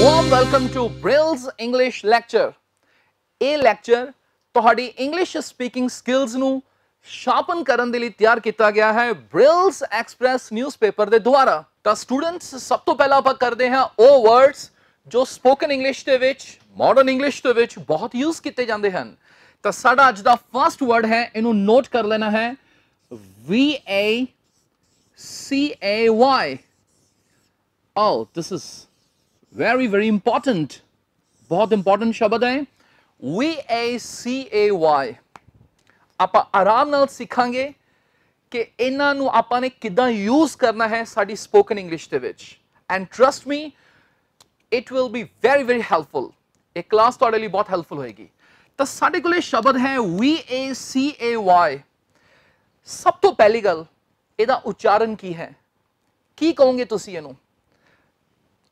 Warm welcome to Brills English lecture ਇਹ lecture ਤੁਹਾਡੀ English speaking skills ਨੂੰ sharpen ਕਰਨ ਦੇ ਲਈ ਤਿਆਰ ਕੀਤਾ ਗਿਆ ਹੈ ਬ੍ਰਿਲਸ ਐਕਸਪ੍ਰੈਸ ਨਿਊਜ਼ਪੇਪਰ ਦੇ ਦੁਆਰਾ ਤਾਂ ਸਟੂਡੈਂਟਸ ਸਭ ਤੋਂ ਪਹਿਲਾਂ ਆਪਾਂ ਕਰਦੇ ਹਾਂ ਉਹ ਵਰਡਸ ਜੋ ਸਪੋਕਨ ਇੰਗਲਿਸ਼ ਦੇ ਵਿੱਚ ਮਾਡਰਨ ਇੰਗਲਿਸ਼ ਦੇ ਵਿੱਚ ਬਹੁਤ ਯੂਜ਼ ਕੀਤੇ ਜਾਂਦੇ ਹਨ ਤਾਂ ਸਾਡਾ ਅੱਜ ਦਾ ਫਰਸਟ ਵਰਡ ਹੈ ਇਹਨੂੰ ਨੋਟ ਕਰ ਲੈਣਾ ਹੈ V A C A Y Oh, this is very very important ਬਹੁਤ ਇੰਪੋਰਟੈਂਟ ਸ਼ਬਦ ਹੈ ਵੀ A C A Y ਆਪਾਂ ਆਰਾਮ ਨਾਲ ਸਿੱਖਾਂਗੇ ਕਿ ਇਹਨਾਂ ਨੂੰ ਆਪਾਂ ਨੇ ਕਿਦਾਂ ਯੂਜ਼ ਕਰਨਾ ਹੈ ਸਾਡੀ ਸਪੋਕਨ ਇੰਗਲਿਸ਼ ਦੇ ਵਿੱਚ and trust me it will be very very helpful ਇਹ ਕਲਾਸ ਤੁਹਾਡੇ ਲਈ ਬਹੁਤ ਹੈਲਪਫੁਲ ਹੋਏਗੀ ਤਾਂ ਸਾਡੇ ਕੋਲੇ ਸ਼ਬਦ ਹੈ ਵੀ A C A Y ਸਭ ਤੋਂ ਪਹਿਲੀ ਗੱਲ ਇਹਦਾ ਉਚਾਰਨ ਕੀ ਹੈ ਕੀ ਕਹੋਗੇ ਤੁਸੀਂ ਇਹਨੂੰ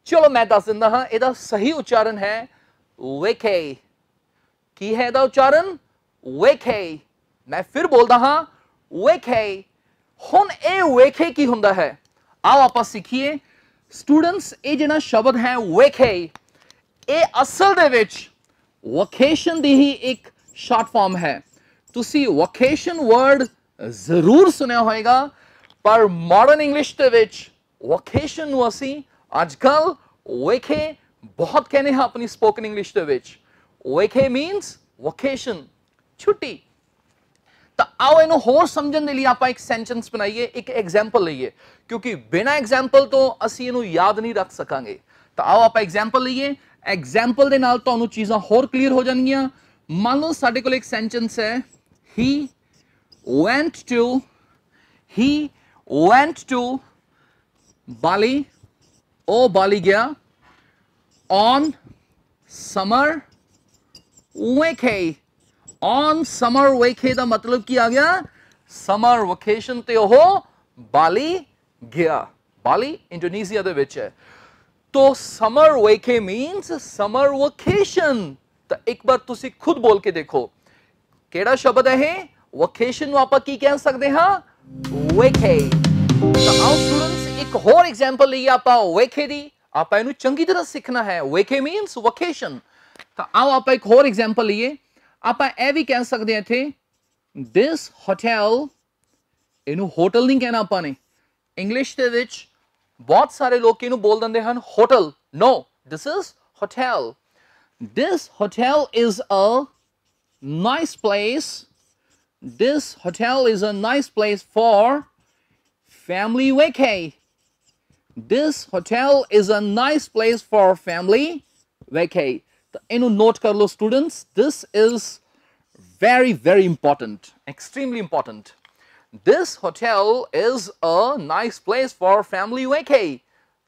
ਚਲੋ ਮੈਂ ਦੱਸ ਦਿੰਦਾ ਹਾਂ ਇਹਦਾ ਸਹੀ ਉਚਾਰਨ ਹੈ ਵੇਖੇ ਕੀ ਹੈ ਇਹਦਾ ਉਚਾਰਨ ਵੇਖੇ ਮੈਂ ਫਿਰ ਬੋਲਦਾ ਹਾਂ ਵੇਖੇ ਹੁਣ ਇਹ ਵੇਖੇ ਕੀ ਹੁੰਦਾ ਹੈ ਆਓ ਆਪਾਂ ਸਿੱਖੀਏ ਸਟੂਡੈਂਟਸ ਇਹ ਜਿਹੜਾ ਸ਼ਬਦ ਹੈ ਵੇਖੇ ਇਹ ਅਸਲ ਦੇ ਵਿੱਚ ਵਕੇਸ਼ਨ ਦੀ ਹੀ ਇੱਕ ਸ਼ਾਰਟ ਫਾਰਮ ਹੈ ਤੁਸੀਂ ਵਕੇਸ਼ਨ ਵਰਡ ਜ਼ਰੂਰ ਸੁਣਿਆ ਹੋਵੇਗਾ ਪਰ ਮਾਡਰਨ ਇੰਗਲਿਸ਼ ਦੇ ਵਿੱਚ ਵਕੇਸ਼ਨ ਨੂੰ ਅਸੀਂ ਅੱਜ ਕੱਲ ਵੇਖੇ ਬਹੁਤ ਕਹਿੰਦੇ ਹਾਂ ਆਪਣੀ ਸਪੋਕਨ ਇੰਗਲਿਸ਼ ਦੇ ਵਿੱਚ ਵੇਖੇ ਮੀਨਸ ਵਕੇਸ਼ਨ ਛੁੱਟੀ ਤਾਂ ਆਓ ਇਹਨੂੰ ਹੋਰ ਸਮਝਣ ਦੇ ਲਈ ਆਪਾਂ ਇੱਕ ਸੈਂਟੈਂਸ ਬਣਾਈਏ ਇੱਕ ਐਗਜ਼ਾਮਪਲ ਲਈਏ ਕਿਉਂਕਿ ਬਿਨਾ ਐਗਜ਼ਾਮਪਲ ਤੋਂ ਅਸੀਂ ਇਹਨੂੰ ਯਾਦ ਨਹੀਂ ਰੱਖ ਸਕਾਂਗੇ ਤਾਂ ਆਓ ਆਪਾਂ ਐਗਜ਼ਾਮਪਲ ਲਈਏ ਐਗਜ਼ਾਮਪਲ ਦੇ ਨਾਲ ਤੁਹਾਨੂੰ ਚੀਜ਼ਾਂ ਹੋਰ ਕਲੀਅਰ ਹੋ ਜਾਣਗੀਆਂ ਮੰਨ ਲਓ ਸਾਡੇ ਕੋਲ ਇੱਕ ਸੈਂਟੈਂਸ ਹੈ he went to he went to Bali ਉਹ ਬਾਲੀ ਗਿਆ on summer vacay on summer vacay ਦਾ ਮਤਲਬ ਕੀ ਆ ਗਿਆ ਸਮਰ ਵਕੇਸ਼ਨ ਤੇ ਉਹ ਬਾਲੀ ਗਿਆ ਬਾਲੀ ਇੰਡੋਨੇਸ਼ੀਆ ਦੇ ਵਿੱਚ ਹੈ ਤੋ ਸਮਰ ਵੇਖੇ ਮੀਨਸ ਸਮਰ ਵਕੇਸ਼ਨ ਤਾਂ ਇੱਕ ਵਾਰ ਤੁਸੀਂ ਖੁਦ ਬੋਲ ਕੇ ਦੇਖੋ ਕਿਹੜਾ ਸ਼ਬਦ ਹੈ ਇਹ ਵਕੇਸ਼ਨ ਨੂੰ ਆਪਾਂ ਕੀ ਕਹਿ ਸਕਦੇ ਹਾਂ ਵੇਖੇ ਤਾਂ ਆਓ ਸਟੂਡੈਂਟਸ ਇੱਕ ਹੋਰ ਐਗਜ਼ਾਮਪਲ ਲਈ ਆਪਾਂ ਵੇਖੇ ਦੀ ਆਪਾਂ ਇਹਨੂੰ ਚੰਗੀ ਤਰ੍ਹਾਂ ਸਿੱਖਣਾ ਹੈ ਵੇਖੇ ਮੀਨਸ ਵਕੇਸ਼ਨ ਤਾਂ ਆਓ ਆਪਾਂ ਇੱਕ ਹੋਰ ਐਗਜ਼ਾਮਪਲ ਲਈਏ ਆਪਾਂ ਇਹ ਵੀ ਕਹਿ ਸਕਦੇ ਹਾਂ ਇੱਥੇ ਦਿਸ ਹੋਟਲ ਇਹਨੂੰ ਹੋਟਲ ਨਹੀਂ ਕਹਿਣਾ ਆਪਾਂ ਨੇ ਇੰਗਲਿਸ਼ ਦੇ ਵਿੱਚ ਬਹੁਤ ਸਾਰੇ ਲੋਕ ਇਹਨੂੰ ਬੋਲ ਦਿੰਦੇ ਹਨ hotel no this is hotel this hotel is a nice place this hotel is a nice place for family vacay this hotel is a nice place for family vacay you note karlo students this is very very important extremely important this hotel is a nice place for family vacay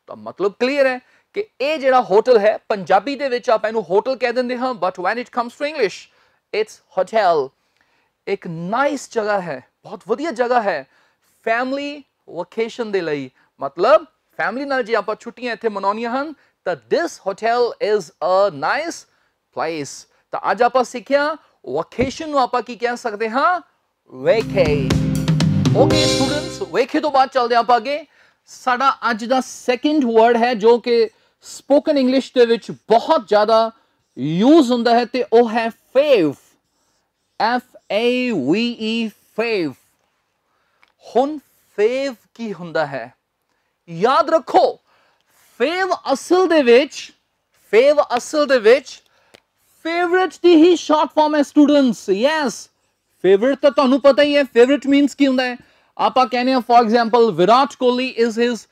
to matlab clear hai ki eh jehda hotel hai punjabi de vich aap enu hotel keh dende ha but when it comes to english it's hotel ek nice jagah hai bahut vadiya jagah hai family vacation de layi matlab family ਨਾਲ ਜੇ ਆਪਾਂ ਛੁੱਟੀਆਂ ਇੱਥੇ ਮਨਾਉਣੀਆਂ ਹਨ ਤਾਂ this hotel is a nice place ਤਾਂ ਅੱਜ ਆਪਾਂ ਸਿੱਖਿਆ ਵਕੇਸ਼ਨ ਨੂੰ ਆਪਾਂ ਕੀ ਕਹਿ ਸਕਦੇ ਹਾਂ ਵੇਖੇ ਓਕੇ ਸਟੂਡੈਂਟਸ ਵੇਖੇ ਤੋਂ ਬਾਅਦ ਚੱਲਦੇ ਆਪਾਂ ਅੱਗੇ ਸਾਡਾ ਅੱਜ ਦਾ ਸੈਕਿੰਡ ਵਰਡ ਹੈ ਜੋ ਕਿ ਸਪੋਕਨ ਇੰਗਲਿਸ਼ ਦੇ ਵਿੱਚ ਬਹੁਤ ਜ਼ਿਆਦਾ ਯੂਜ਼ ਹੁੰਦਾ ਹੈ ਤੇ ਉਹ ਹੈ ਫੇਵ F A V E ਫੇਵ ਹੁਣ ਫੇਵ ਕੀ ਹੁੰਦਾ ਹੈ ਯਾਦ ਰੱਖੋ ਫੇਵ ਅਸਲ ਦੇ ਵਿੱਚ ਫੇਵ ਅਸਲ ਦੇ ਵਿੱਚ ਫੇਵਰਿਟ ਦੀ ਹੀ ਸ਼ਾਰਟ ਫਾਰਮ ਹੈ ਸਟੂਡੈਂਟਸ ਯੈਸ ਫੇਵਰਿਟ ਤਾਂ ਤੁਹਾਨੂੰ ਪਤਾ ਹੀ ਹੈ ਫੇਵਰਿਟ ਮੀਨਸ ਕੀ ਹੁੰਦਾ ਹੈ ਆਪਾਂ ਕਹਿੰਦੇ ਆ for example Virat Kohli is his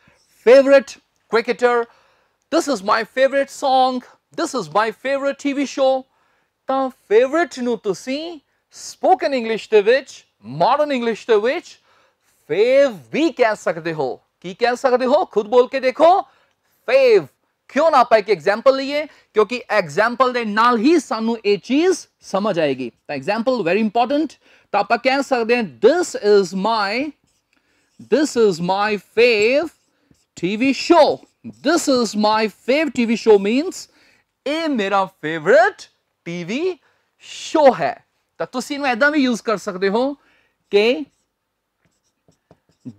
favourite cricketer this is my favourite Song this is my favourite TV show ਤਾਂ ਫੇਵਰਿਟ ਨੂੰ ਤੁਸੀਂ ਸਪੋਕਨ ਇੰਗਲਿਸ਼ ਦੇ ਵਿੱਚ ਮਾਡਰਨ ਇੰਗਲਿਸ਼ ਦੇ ਵਿੱਚ ਫੇਵ ਵੀ ਕਹਿ ਸਕਦੇ ਹੋ ਕੀ ਕਹਿ ਸਕਦੇ ਹੋ ਖੁਦ ਬੋਲ ਕੇ ਦੇਖੋ ਫੇਵ ਕਿਉਂ ਨਾ ਆਪਾਂ ਇੱਕ ਐਗਜ਼ਾਮਪਲ ਲਈਏ ਕਿਉਂਕਿ ਐਗਜ਼ਾਮਪਲ ਦੇ ਨਾਲ ਹੀ ਸਾਨੂੰ ਇਹ ਚੀਜ਼ ਸਮਝ ਆਏਗੀ ਤਾਂ ਐਗਜ਼ਾਮਪਲ ਵੈਰੀ ਇੰਪੋਰਟੈਂਟ ਤਾਂ ਆਪਾਂ ਕਹਿ ਸਕਦੇ ਹਾਂ this is my this is my fav TV show this is my fav TV show means ਇਹ ਮੇਰਾ ਫੇਵਰਿਟ ਟੀਵੀ ਸ਼ੋ ਹੈ ਤਾਂ ਤੁਸੀਂ ਇਹਨੂੰ ਐਦਾਂ ਵੀ ਯੂਜ਼ ਕਰ ਸਕਦੇ ਹੋ ਕਿ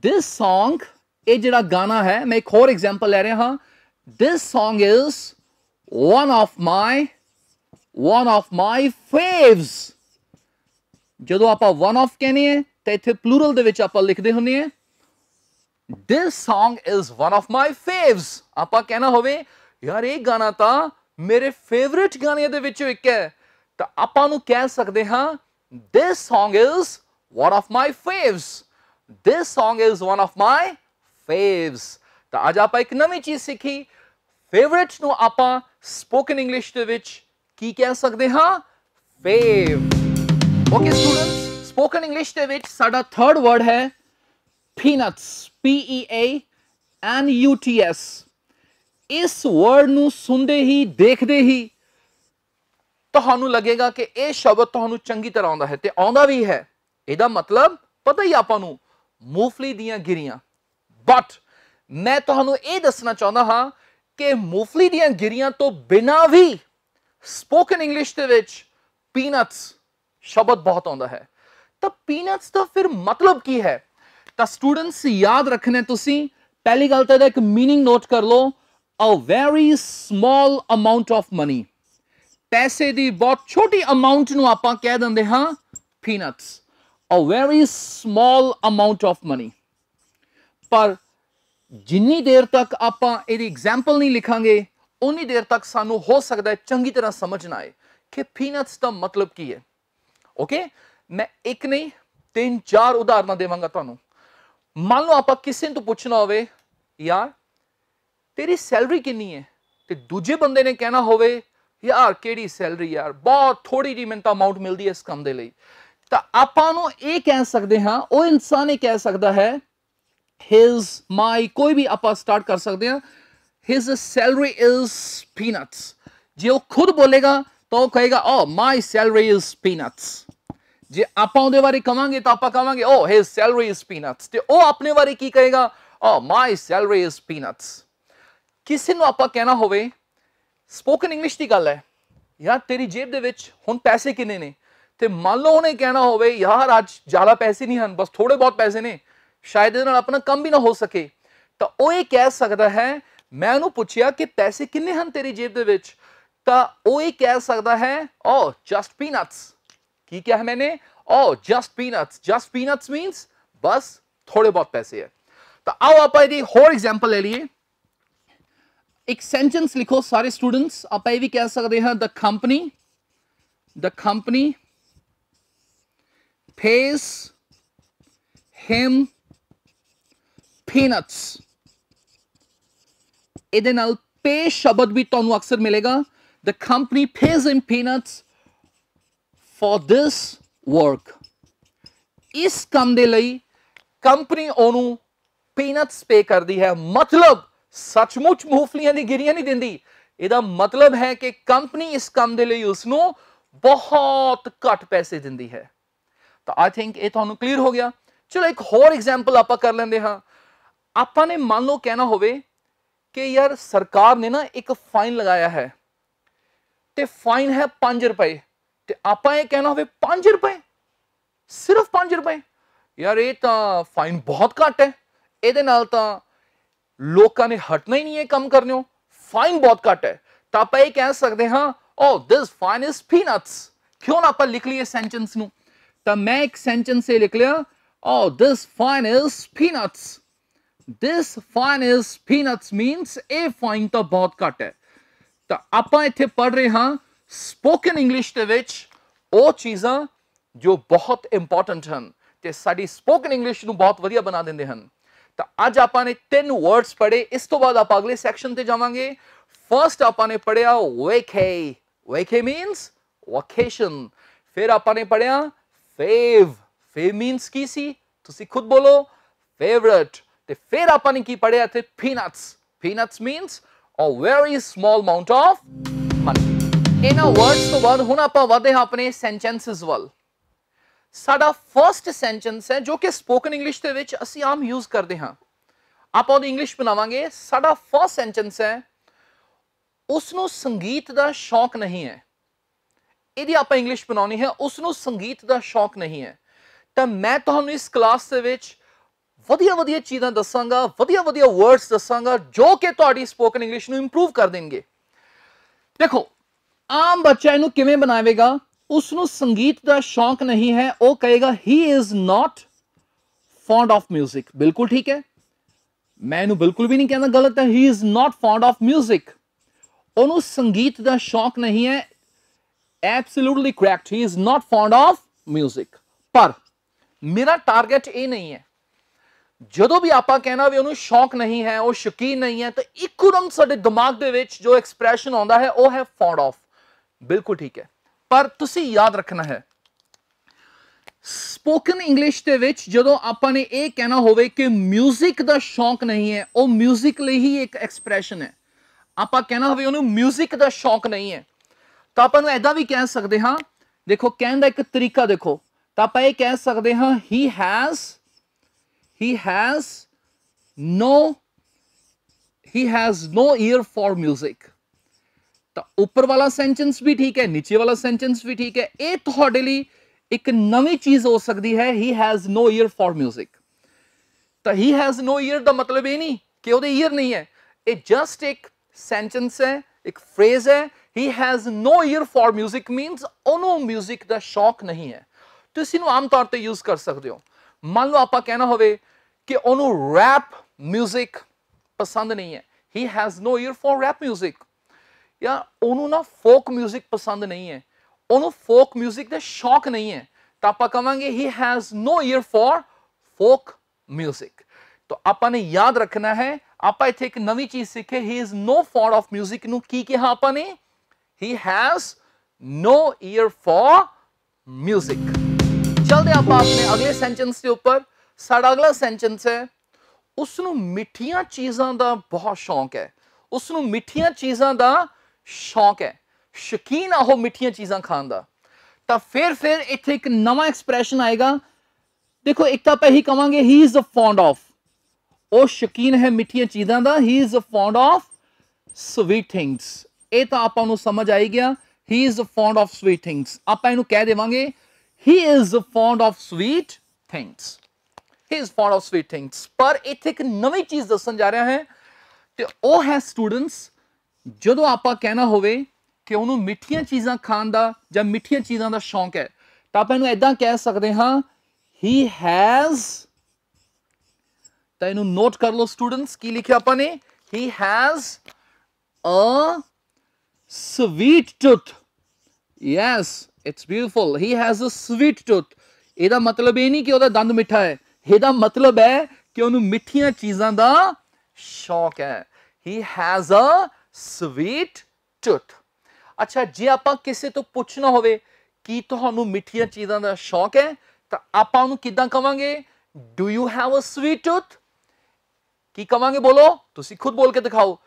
ਦਿਸ song ਇਹ ਜਿਹੜਾ ਗਾਣਾ ਹੈ ਮੈਂ ਇੱਕ ਹੋਰ ਐਗਜ਼ਾਮਪਲ ਲੈ ਰਿਹਾ ਹਾਂ this song is one of my one of my faves ਜਦੋਂ ਆਪਾਂ one of ਕਹਿੰਦੇ ਆ ਤਾਂ ਇੱਥੇ ਪਲੂਰਲ ਦੇ ਵਿੱਚ ਆਪਾਂ ਲਿਖਦੇ ਹੁੰਨੇ ਆ this song is one of my faves ਆਪਾਂ ਕਹਿਣਾ ਹੋਵੇ ਯਾਰ ਇਹ ਗਾਣਾ ਤਾਂ ਮੇਰੇ ਫੇਵਰਿਟ ਗਾਣਿਆਂ ਦੇ ਵਿੱਚੋਂ ਇੱਕ ਹੈ ਤਾਂ ਆਪਾਂ ਨੂੰ ਕਹਿ ਸਕਦੇ ਹਾਂ this song is one of my faves this song is one of my ਫੇਵਸ ਤਾਂ ਅੱਜ ਆਪਾਂ ਇੱਕ ਨਵੀਂ ਚੀਜ਼ ਸਿੱਖੀ ਫੇਵਰਿਟਸ ਨੂੰ ਆਪਾਂ ਸਪੋਕਨ ਇੰਗਲਿਸ਼ ਦੇ ਵਿੱਚ ਕੀ ਕਹਿ ਸਕਦੇ ਹਾਂ fav okay students spoken English ਦੇ ਵਿੱਚ ਸਾਡਾ ਥਰਡ ਵਰਡ ਹੈ peanuts P E A N U T S ਇਸ ਵਰਡ ਨੂੰ ਸੁਣਦੇ ਹੀ ਦੇਖਦੇ ਹੀ ਤੁਹਾਨੂੰ ਲੱਗੇਗਾ ਕਿ ਇਹ ਸ਼ਬਦ ਤੁਹਾਨੂੰ ਚੰਗੀ ਤਰ੍ਹਾਂ ਆਉਂਦਾ ਹੈ ਤੇ ਆਉਂਦਾ ਵੀ ਹੈ ਇਹਦਾ ਮਤਲਬ ਪਤਾ ਹੀ ਆਪਾਂ ਨੂੰ ਮੂਫਲੀ ਦੀਆਂ ਗਿਰੀਆਂ ਬਟ ਮੈਂ ਤੁਹਾਨੂੰ ਇਹ ਦੱਸਣਾ ਚਾਹੁੰਦਾ ਹਾਂ ਕਿ ਮੂਫਲੀ ਦੀਆਂ ਗਿਰੀਆਂ ਤੋਂ ਬਿਨਾ ਵੀ ਸਪੋਕਨ ਇੰਗਲਿਸ਼ ਦੇ ਵਿੱਚ ਪੀਨਟਸ ਸ਼ਬਦ ਬਹੁਤ ਆਉਂਦਾ ਹੈ ਤਾਂ ਪੀਨਟਸ ਦਾ ਫਿਰ ਮਤਲਬ ਕੀ ਹੈ ਤਾਂ ਸਟੂਡੈਂਟਸ ਯਾਦ ਰੱਖਣਾ ਤੁਸੀਂ ਪਹਿਲੀ ਗੱਲ ਤਾਂ ਇਹਦਾ ਇੱਕ मीनिंग ਨੋਟ ਕਰ ਲਓ a very small amount of money ਪੈਸੇ ਦੀ ਬਹੁਤ ਛੋਟੀ ਅਮਾਉਂਟ ਨੂੰ ਆਪਾਂ ਕਹਿ ਦਿੰਦੇ ਹਾਂ peanuts a very small amount of money ਪਰ ਜਿੰਨੀ ਦੇਰ ਤੱਕ ਆਪਾਂ ਇਹਦੀ ਐਗਜ਼ਾਮਪਲ ਨਹੀਂ ਲਿਖਾਂਗੇ ਉਨੀ ਦੇਰ ਤੱਕ ਸਾਨੂੰ ਹੋ ਸਕਦਾ ਹੈ ਚੰਗੀ ਤਰ੍ਹਾਂ ਸਮਝ ਨਾ ਆਏ ਕਿ ਪੀਨਟਸ ਦਾ ਮਤਲਬ ਕੀ ਹੈ ਓਕੇ ਮੈਂ ਇੱਕ ਨਹੀਂ ਤਿੰਨ ਚਾਰ ਉਦਾਹਰਨਾਂ ਦੇਵਾਂਗਾ ਤੁਹਾਨੂੰ ਮੰਨ ਲਓ ਆਪਾਂ ਕਿਸੇ ਨੂੰ ਪੁੱਛਣਾ ਹੋਵੇ ਯਾਰ ਤੇਰੀ ਸੈਲਰੀ ਕਿੰਨੀ ਹੈ ਤੇ ਦੂਜੇ ਬੰਦੇ ਨੇ ਕਹਿਣਾ ਹੋਵੇ ਯਾਰ ਕਿਹੜੀ ਸੈਲਰੀ ਯਾਰ ਬਹੁਤ ਥੋੜੀ ਜੀ ਮਿੰਟਾ ਅਮਾਉਂਟ ਮਿਲਦੀ ਹੈ ਇਸ ਕੰਮ ਦੇ ਲਈ ਤਾਂ ਆਪਾਂ ਨੂੰ ਇਹ ਕਹਿ ਸਕਦੇ ਹਾਂ ਉਹ ਇਨਸਾਨ ਇਹ ਕਹਿ ਸਕਦਾ ਹੈ his my ਕੋਈ ਵੀ ਆਪਾਂ ਸਟਾਰਟ ਕਰ ਸਕਦੇ ਹਾਂ his salary is peanuts ਜੇ ਉਹ ਖੁਦ ਬੋਲੇਗਾ ਤਾਂ ਉਹ ਕਹੇਗਾ oh my salary is peanuts ਜੇ ਆਪਾਂ ਉਹਦੇ ਬਾਰੇ ਕਵਾਂਗੇ ਤਾਂ ਆਪਾਂ ਕਵਾਂਗੇ oh his salary is peanuts ਤੇ ਉਹ ਆਪਣੇ ਬਾਰੇ ਕੀ ਕਹੇਗਾ oh my salary is peanuts ਕਿਸੇ ਨੂੰ ਆਪਾਂ ਕਹਿਣਾ ਹੋਵੇ ਸਪੋਕਨ ਇੰਗਲਿਸ਼ ਦੀ ਗੱਲ ਹੈ ਯਾਰ ਤੇਰੀ ਜੇਬ ਦੇ ਵਿੱਚ ਹੁਣ ਪੈਸੇ ਕਿੰਨੇ ਨੇ ਤੇ ਮੰਨ ਲਓ ਉਹਨੇ ਕਹਿਣਾ ਹੋਵੇ ਯਾਰ ਅੱਜ ਜ਼ਿਆਦਾ ਪੈਸੇ ਨਹੀਂ ਹਨ ਬਸ ਥੋੜੇ ਬਹੁਤ ਪੈਸੇ ਨੇ ਸ਼ਾਇਦ ਇਹਦੇ ਨਾਲ ਆਪਣਾ ਕੰਮ ਵੀ ਨਾ ਹੋ ਸਕੇ ਤਾਂ ਉਹ ਇਹ ਕਹਿ ਸਕਦਾ ਹੈ ਮੈਂ ਉਹਨੂੰ ਪੁੱਛਿਆ ਕਿ ਪੈਸੇ ਕਿੰਨੇ ਹਨ ਤੇਰੀ ਜੇਬ ਦੇ ਵਿੱਚ ਤਾਂ ਉਹ ਇਹ ਕਹਿ ਸਕਦਾ ਹੈ ਓ ਜਸਟ ਪੀਨਟਸ ਕੀ ਕਿਹਾ ਮੈਨੇ oh just peanuts just peanuts means ਬਸ ਥੋੜੇ ਬਹੁਤ ਪੈਸੇ ਹੈ ਤਾਂ ਆਓ ਆਪਾਂ ਇਹਦੀ ਹੋਰ ਐਗਜ਼ਾਮਪਲ ਲੈ ਲਈਏ ਇੱਕ ਸੈਂਟੈਂਸ ਲਿਖੋ ਸਾਰੇ ਸਟੂਡੈਂਟਸ ਆਪਾਂ ਇਹ ਵੀ ਕਹਿ ਸਕਦੇ ਹਾਂ ਦ ਕੰਪਨੀ ਦ ਕੰਪਨੀ ਪੇਸ ਹਿਮ peanuts ਇਹਦੇ ਨਾਲ ਪੇ ਸ਼ਬਦ ਵੀ ਤੁਹਾਨੂੰ ਅਕਸਰ ਮਿਲੇਗਾ the company pays in peanuts for this work ਇਸ ਕੰਮ ਦੇ ਲਈ ਕੰਪਨੀ ਉਹਨੂੰ ਪੀਨਟਸ ਪੇ ਕਰਦੀ ਹੈ ਮਤਲਬ ਸੱਚਮੁੱਚ ਮੂਫਲੀਆਂ ਦੀ ਗਿਰੀਆਂ ਨਹੀਂ ਦਿੰਦੀ ਇਹਦਾ ਮਤਲਬ ਹੈ ਕਿ ਕੰਪਨੀ ਇਸ ਕੰਮ ਦੇ ਲਈ ਉਸ ਨੂੰ ਬਹੁਤ ਘੱਟ ਪੈਸੇ ਦਿੰਦੀ ਹੈ ਤਾਂ ਆਈ ਥਿੰਕ ਇਹ ਤੁਹਾਨੂੰ ਕਲੀਅਰ ਹੋ ਗਿਆ ਚਲੋ ਇੱਕ ਹੋਰ ਐਗਜ਼ਾਮਪਲ ਆਪਾਂ ਕਰ ਲੈਂਦੇ ਹਾਂ ਆਪਾਂ ਨੇ ਮੰਨ ਲਓ ਕਹਿਣਾ ਹੋਵੇ ਕਿ ਯਾਰ ਸਰਕਾਰ ਨੇ ਨਾ ਇੱਕ ਫਾਈਨ ਲਗਾਇਆ ਹੈ ਤੇ ਫਾਈਨ ਹੈ 5 ਰੁਪਏ ਤੇ ਆਪਾਂ ਇਹ ਕਹਿਣਾ ਹੋਵੇ 5 ਰੁਪਏ ਸਿਰਫ 5 ਰੁਪਏ ਯਾਰ ਇਹ ਤਾਂ ਫਾਈਨ ਬਹੁਤ ਘੱਟ ਹੈ ਇਹਦੇ ਨਾਲ ਤਾਂ ਲੋਕਾਂ ਨੇ ਹਟਣਾ ਹੀ ਨਹੀਂ ਇਹ ਕੰਮ ਕਰਨੋਂ ਫਾਈਨ ਬਹੁਤ ਘੱਟ ਹੈ ਤਾਂ ਆਪਾਂ ਇਹ ਕਹਿ ਸਕਦੇ ਹਾਂ ਓ ਦਿਸ ਫਾਈਨ ਇਸ ਪੀਨਟਸ ਕਿਉਂ ਨਾ ਆਪਾਂ ਲਿਖ ਲਈਏ ਸੈਂਟੈਂਸ ਨੂੰ ਤਾਂ ਮੈਂ ਇੱਕ ਸੈਂਟੈਂਸ ਇਹ ਲਿਖ ਲਿਆ oh this fine is peanuts this fine is peanuts means ਇਹ fine ਤਾਂ ਬਹੁਤ ਘੱਟ ਹੈ ਤਾਂ ਆਪਾਂ ਇੱਥੇ ਪੜ ਰਹੇ ਹਾਂ ਸਪੋਕਨ ਇੰਗਲਿਸ਼ ਦੇ ਵਿੱਚ ਉਹ ਚੀਜ਼ਾਂ ਜੋ ਬਹੁਤ ਇੰਪੋਰਟੈਂਟ ਹਨ ਤੇ ਸਾਡੀ ਸਪੋਕਨ ਇੰਗਲਿਸ਼ ਨੂੰ ਬਹੁਤ ਵਧੀਆ ਬਣਾ ਦਿੰਦੇ ਹਨ ਤਾਂ ਅੱਜ ਆਪਾਂ ਨੇ ਤਿੰਨ ਵਰਡਸ ਪੜੇ ਇਸ ਤੋਂ ਬਾਅਦ ਆਪਾਂ ਅਗਲੇ ਸੈਕਸ਼ਨ ਤੇ ਜਾਵਾਂਗੇ ਫਰਸਟ ਆਪਾਂ ਨੇ ਪੜਿਆ ਵੇਖੇ ਵੇਖੇ ਮੀਨਸ ਵਕੇਸ਼ਨ ਫਿਰ ਆਪਾਂ ਨੇ ਪੜਿਆ ਫੇਵ ਫੇਵ ਮੀਨਸ ਕੀ ਸੀ ਤੁਸੀਂ ਖੁਦ ਬੋਲੋ ਫੇਵਰਟ ਤੇ ਫਿਰ ਆਪਾਂ ਨੇ ਕੀ ਪੜਿਆ ਇੱਥੇ peanuts peanuts means a very small amount of money ਇਹਨਾਂ ਵਰਡਸ ਤੋਂ ਬਾਅਦ ਹੁਣ ਆਪਾਂ ਵਧਦੇ ਹਾਂ ਆਪਣੇ ਸੈਂਟੈਂਸਸ ਵੱਲ ਸਾਡਾ ਫਰਸਟ ਸੈਂਟੈਂਸ ਹੈ ਜੋ ਕਿ ਸਪੋਕਨ ਇੰਗਲਿਸ਼ ਦੇ ਵਿੱਚ ਅਸੀਂ ਆਮ ਯੂਜ਼ ਕਰਦੇ ਹਾਂ ਆਪਾਂ ਉਹਦੀ ਇੰਗਲਿਸ਼ ਬਣਾਵਾਂਗੇ ਸਾਡਾ ਫਰਸਟ ਸੈਂਟੈਂਸ ਹੈ ਉਸ ਨੂੰ ਸੰਗੀਤ ਦਾ ਸ਼ੌਕ ਨਹੀਂ ਹੈ ਇਹਦੀ ਆਪਾਂ ਇੰਗਲਿਸ਼ ਬਣਾਉਣੀ ਹੈ ਉਸ ਨੂੰ ਸੰਗੀਤ ਦਾ ਸ਼ੌਕ ਨਹੀਂ ਹੈ ਤਾਂ ਮੈਂ ਤੁਹਾਨੂੰ ਇਸ ਕਲਾਸ ਦੇ ਵਿੱਚ ਵਧੀਆ ਵਧੀਆ ਚੀਜ਼ਾਂ ਦੱਸਾਂਗਾ ਵਧੀਆ ਵਧੀਆ ਵਰਡਸ ਦੱਸਾਂਗਾ ਜੋ ਕਿ ਤੁਹਾਡੀ ਸਪੋਕਨ ਇੰਗਲਿਸ਼ ਨੂੰ ਇੰਪਰੂਵ ਕਰ ਦੇਣਗੇ ਦੇਖੋ ਆਮ ਬੱਚਾ ਇਹਨੂੰ ਕਿਵੇਂ ਬਣਾਵੇਗਾ ਉਸ ਨੂੰ ਸੰਗੀਤ ਦਾ ਸ਼ੌਂਕ ਨਹੀਂ ਹੈ ਉਹ ਕਹੇਗਾ he is not fond of 뮤직 ਬਿਲਕੁਲ ਠੀਕ ਹੈ ਮੈਂ ਇਹਨੂੰ ਬਿਲਕੁਲ ਵੀ ਨਹੀਂ ਕਹਿੰਦਾ ਗਲਤ ਹੈ he is not fond of 뮤직 ਉਹਨੂੰ ਸੰਗੀਤ ਦਾ ਸ਼ੌਂਕ ਨਹੀਂ ਹੈ absolutely correct he is not fond of 뮤직 ਪਰ ਮੇਰਾ ਟਾਰਗੇਟ ਇਹ ਨਹੀਂ ਹੈ ਜਦੋਂ ਵੀ ਆਪਾਂ ਕਹਿਣਾ ਵੀ ਉਹਨੂੰ ਸ਼ੌਕ ਨਹੀਂ ਹੈ ਉਹ ਸ਼ਕੀਨ ਨਹੀਂ ਹੈ ਤਾਂ ਇੱਕੋ ਰੰਗ ਸਾਡੇ ਦਿਮਾਗ ਦੇ ਵਿੱਚ ਜੋ ਐਕਸਪ੍ਰੈਸ਼ਨ ਆਉਂਦਾ ਹੈ ਉਹ ਹੈ ਫੌਂਡ ਆਫ ਬਿਲਕੁਲ ਠੀਕ ਹੈ ਪਰ ਤੁਸੀਂ ਯਾਦ ਰੱਖਣਾ ਹੈ ਸਪੋਕਨ ਇੰਗਲਿਸ਼ ਦੇ ਵਿੱਚ ਜਦੋਂ ਆਪਾਂ ਨੇ ਇਹ ਕਹਿਣਾ ਹੋਵੇ ਕਿ 뮤직 ਦਾ ਸ਼ੌਂਕ ਨਹੀਂ ਹੈ ਉਹ 뮤직 ਲਈ ਹੀ ਇੱਕ ਐਕਸਪ੍ਰੈਸ਼ਨ ਹੈ ਆਪਾਂ ਕਹਿਣਾ ਹੋਵੇ ਉਹਨੂੰ 뮤직 ਦਾ ਸ਼ੌਂਕ ਨਹੀਂ ਹੈ ਤਾਂ ਆਪਾਂ ਨੂੰ ਐਦਾਂ ਵੀ ਕਹਿ ਸਕਦੇ ਹਾਂ ਦੇਖੋ ਕਹਿਣ ਦਾ ਇੱਕ ਤਰੀਕਾ ਦੇਖੋ ਤਾਂ ਆਪਾਂ ਇਹ ਕਹਿ ਸਕਦੇ ਹਾਂ he has he has no he has no ear for music तो ऊपर वाला सेंटेंस भी ठीक है नीचे वाला सेंटेंस भी ठीक है ਇਹ ਤੁਹਾਡੇ ਲਈ ਇੱਕ ਨਵੀਂ ਚੀਜ਼ ਹੋ ਸਕਦੀ ਹੈ he has no ear for music ਤਾਂ ਹੀ ਹੈਜ਼ no ਈਅਰ ਦਾ ਮਤਲਬ ਇਹ ਨਹੀਂ ਕਿ ਉਹਦੇ ਈਅਰ ਨਹੀਂ ਹੈ ਇਹ ਜਸਟ ਇੱਕ ਸੈਂਟੈਂਸ ਹੈ ਇੱਕ ਫਰੇਜ਼ ਹੈ he has no ear for music means ਉਹਨੂੰ ਮਿਊਜ਼ਿਕ ਦਾ ਸ਼ੌਕ ਨਹੀਂ ਹੈ ਤੁਸੀਂ ਇਹਨੂੰ ਆਮ ਤੌਰ ਤੇ ਯੂਜ਼ ਕਰ ਸਕਦੇ ਹੋ ਮੰਨ ਲਓ ਆਪਾਂ ਕਹਿਣਾ ਹੋਵੇ ਕਿ ਉਹਨੂੰ ਰੈਪ 뮤직 ਪਸੰਦ ਨਹੀਂ ਹੈ he has no ear for rap 뮤직 ਜਾਂ ਉਹਨੂੰ ਨਾ ਫੋਕ 뮤직 ਪਸੰਦ ਨਹੀਂ ਹੈ ਉਹਨੂੰ ਫੋਕ 뮤직 ਦਾ ਸ਼ੌਕ ਨਹੀਂ ਹੈ ਤਾਂ ਆਪਾਂ ਕਵਾਂਗੇ he has no ear for folk 뮤직 ਤਾਂ ਆਪਾਂ ਨੇ ਯਾਦ ਰੱਖਣਾ ਹੈ ਆਪਾਂ ਇੱਥੇ ਇੱਕ ਨਵੀਂ ਚੀਜ਼ ਸਿੱਖੇ he is no fond of 뮤직 ਨੂੰ ਕੀ ਕਿਹਾ ਆਪਾਂ ਨੇ he has no ear for music. ਚਲਦੇ ਆਪਾਂ ਆਪਣੇ ਅਗਲੇ ਸੈਂਟੈਂਸ ਦੇ ਉੱਪਰ ਸਾਡਾ ਅਗਲਾ ਸੈਂਟੈਂਸ ਹੈ ਉਸ ਨੂੰ ਮਿੱਠੀਆਂ ਚੀਜ਼ਾਂ ਦਾ ਬਹੁਤ ਸ਼ੌਂਕ ਹੈ ਉਸ ਨੂੰ ਮਿੱਠੀਆਂ ਚੀਜ਼ਾਂ ਦਾ ਸ਼ੌਂਕ ਹੈ ਸ਼ਕੀਨ ਆ ਉਹ ਮਿੱਠੀਆਂ ਚੀਜ਼ਾਂ ਖਾਣ ਦਾ ਤਾਂ ਫਿਰ ਫਿਰ ਇੱਥੇ ਇੱਕ ਨਵਾਂ ਐਕਸਪ੍ਰੈਸ਼ਨ ਆਏਗਾ ਦੇਖੋ ਇੱਕ ਤਾਂ ਆਪਾਂ ਹੀ ਕਵਾਂਗੇ he is a fond of ਉਹ ਸ਼ਕੀਨ ਹੈ ਮਿੱਠੀਆਂ ਚੀਜ਼ਾਂ ਦਾ he is a fond of sweet things ਇਹ ਤਾਂ ਆਪਾਂ ਨੂੰ ਸਮਝ ਆਈ ਗਿਆ he is a fond of sweet things ਆਪਾਂ ਇਹਨੂੰ ਕਹਿ ਦੇਵਾਂਗੇ he is fond of sweet things he is fond of sweet things ਪਰ ਇੱਥੇ ਇੱਕ ਨਵੀਂ ਚੀਜ਼ ਦੱਸਣ ਜਾ ਰਿਹਾ ਹੈ ਤੇ ਉਹ ਹੈ ਸਟੂਡੈਂਟਸ ਜਦੋਂ ਆਪਾਂ ਕਹਿਣਾ ਹੋਵੇ ਕਿ ਉਹਨੂੰ ਮਿੱਠੀਆਂ ਚੀਜ਼ਾਂ ਖਾਣ ਦਾ ਜਾਂ ਮਿੱਠੀਆਂ ਚੀਜ਼ਾਂ ਦਾ ਸ਼ੌਂਕ ਹੈ ਤਾਂ ਆਪਾਂ ਇਹਨੂੰ ਇਦਾਂ ਕਹਿ ਸਕਦੇ ਹਾਂ ਹੀ ਹੈਜ਼ ਤਾਂ ਇਹਨੂੰ ਨੋਟ ਕਰ ਲਓ ਸਟੂਡੈਂਟਸ ਕੀ ਲਿਖਿਆ ਆਪਾਂ ਨੇ he has a sweet tooth yes it's beautiful he has a sweet tooth ਇਹਦਾ ਮਤਲਬ ਇਹ ਨਹੀਂ ਕਿ ਉਹਦਾ ਦੰਦ ਮਿੱਠਾ ਹੈ ਇਹਦਾ ਮਤਲਬ ਹੈ ਕਿ ਉਹਨੂੰ ਮਿੱਠੀਆਂ ਚੀਜ਼ਾਂ ਦਾ ਸ਼ੌਕ ਹੈ he has a sweet tooth ਅੱਛਾ ਜੇ ਆਪਾਂ ਕਿਸੇ ਤੋਂ ਪੁੱਛਣਾ ਹੋਵੇ ਕਿ ਤੁਹਾਨੂੰ ਮਿੱਠੀਆਂ ਚੀਜ਼ਾਂ ਦਾ ਸ਼ੌਕ ਹੈ ਤਾਂ ਆਪਾਂ ਉਹਨੂੰ ਕਿਦਾਂ ਕਵਾਂਗੇ do you have a sweet tooth ਕੀ ਕਵਾਂਗੇ ਬੋਲੋ ਤੁਸੀਂ ਖੁਦ ਬੋਲ ਕੇ ਦਿਖਾਓ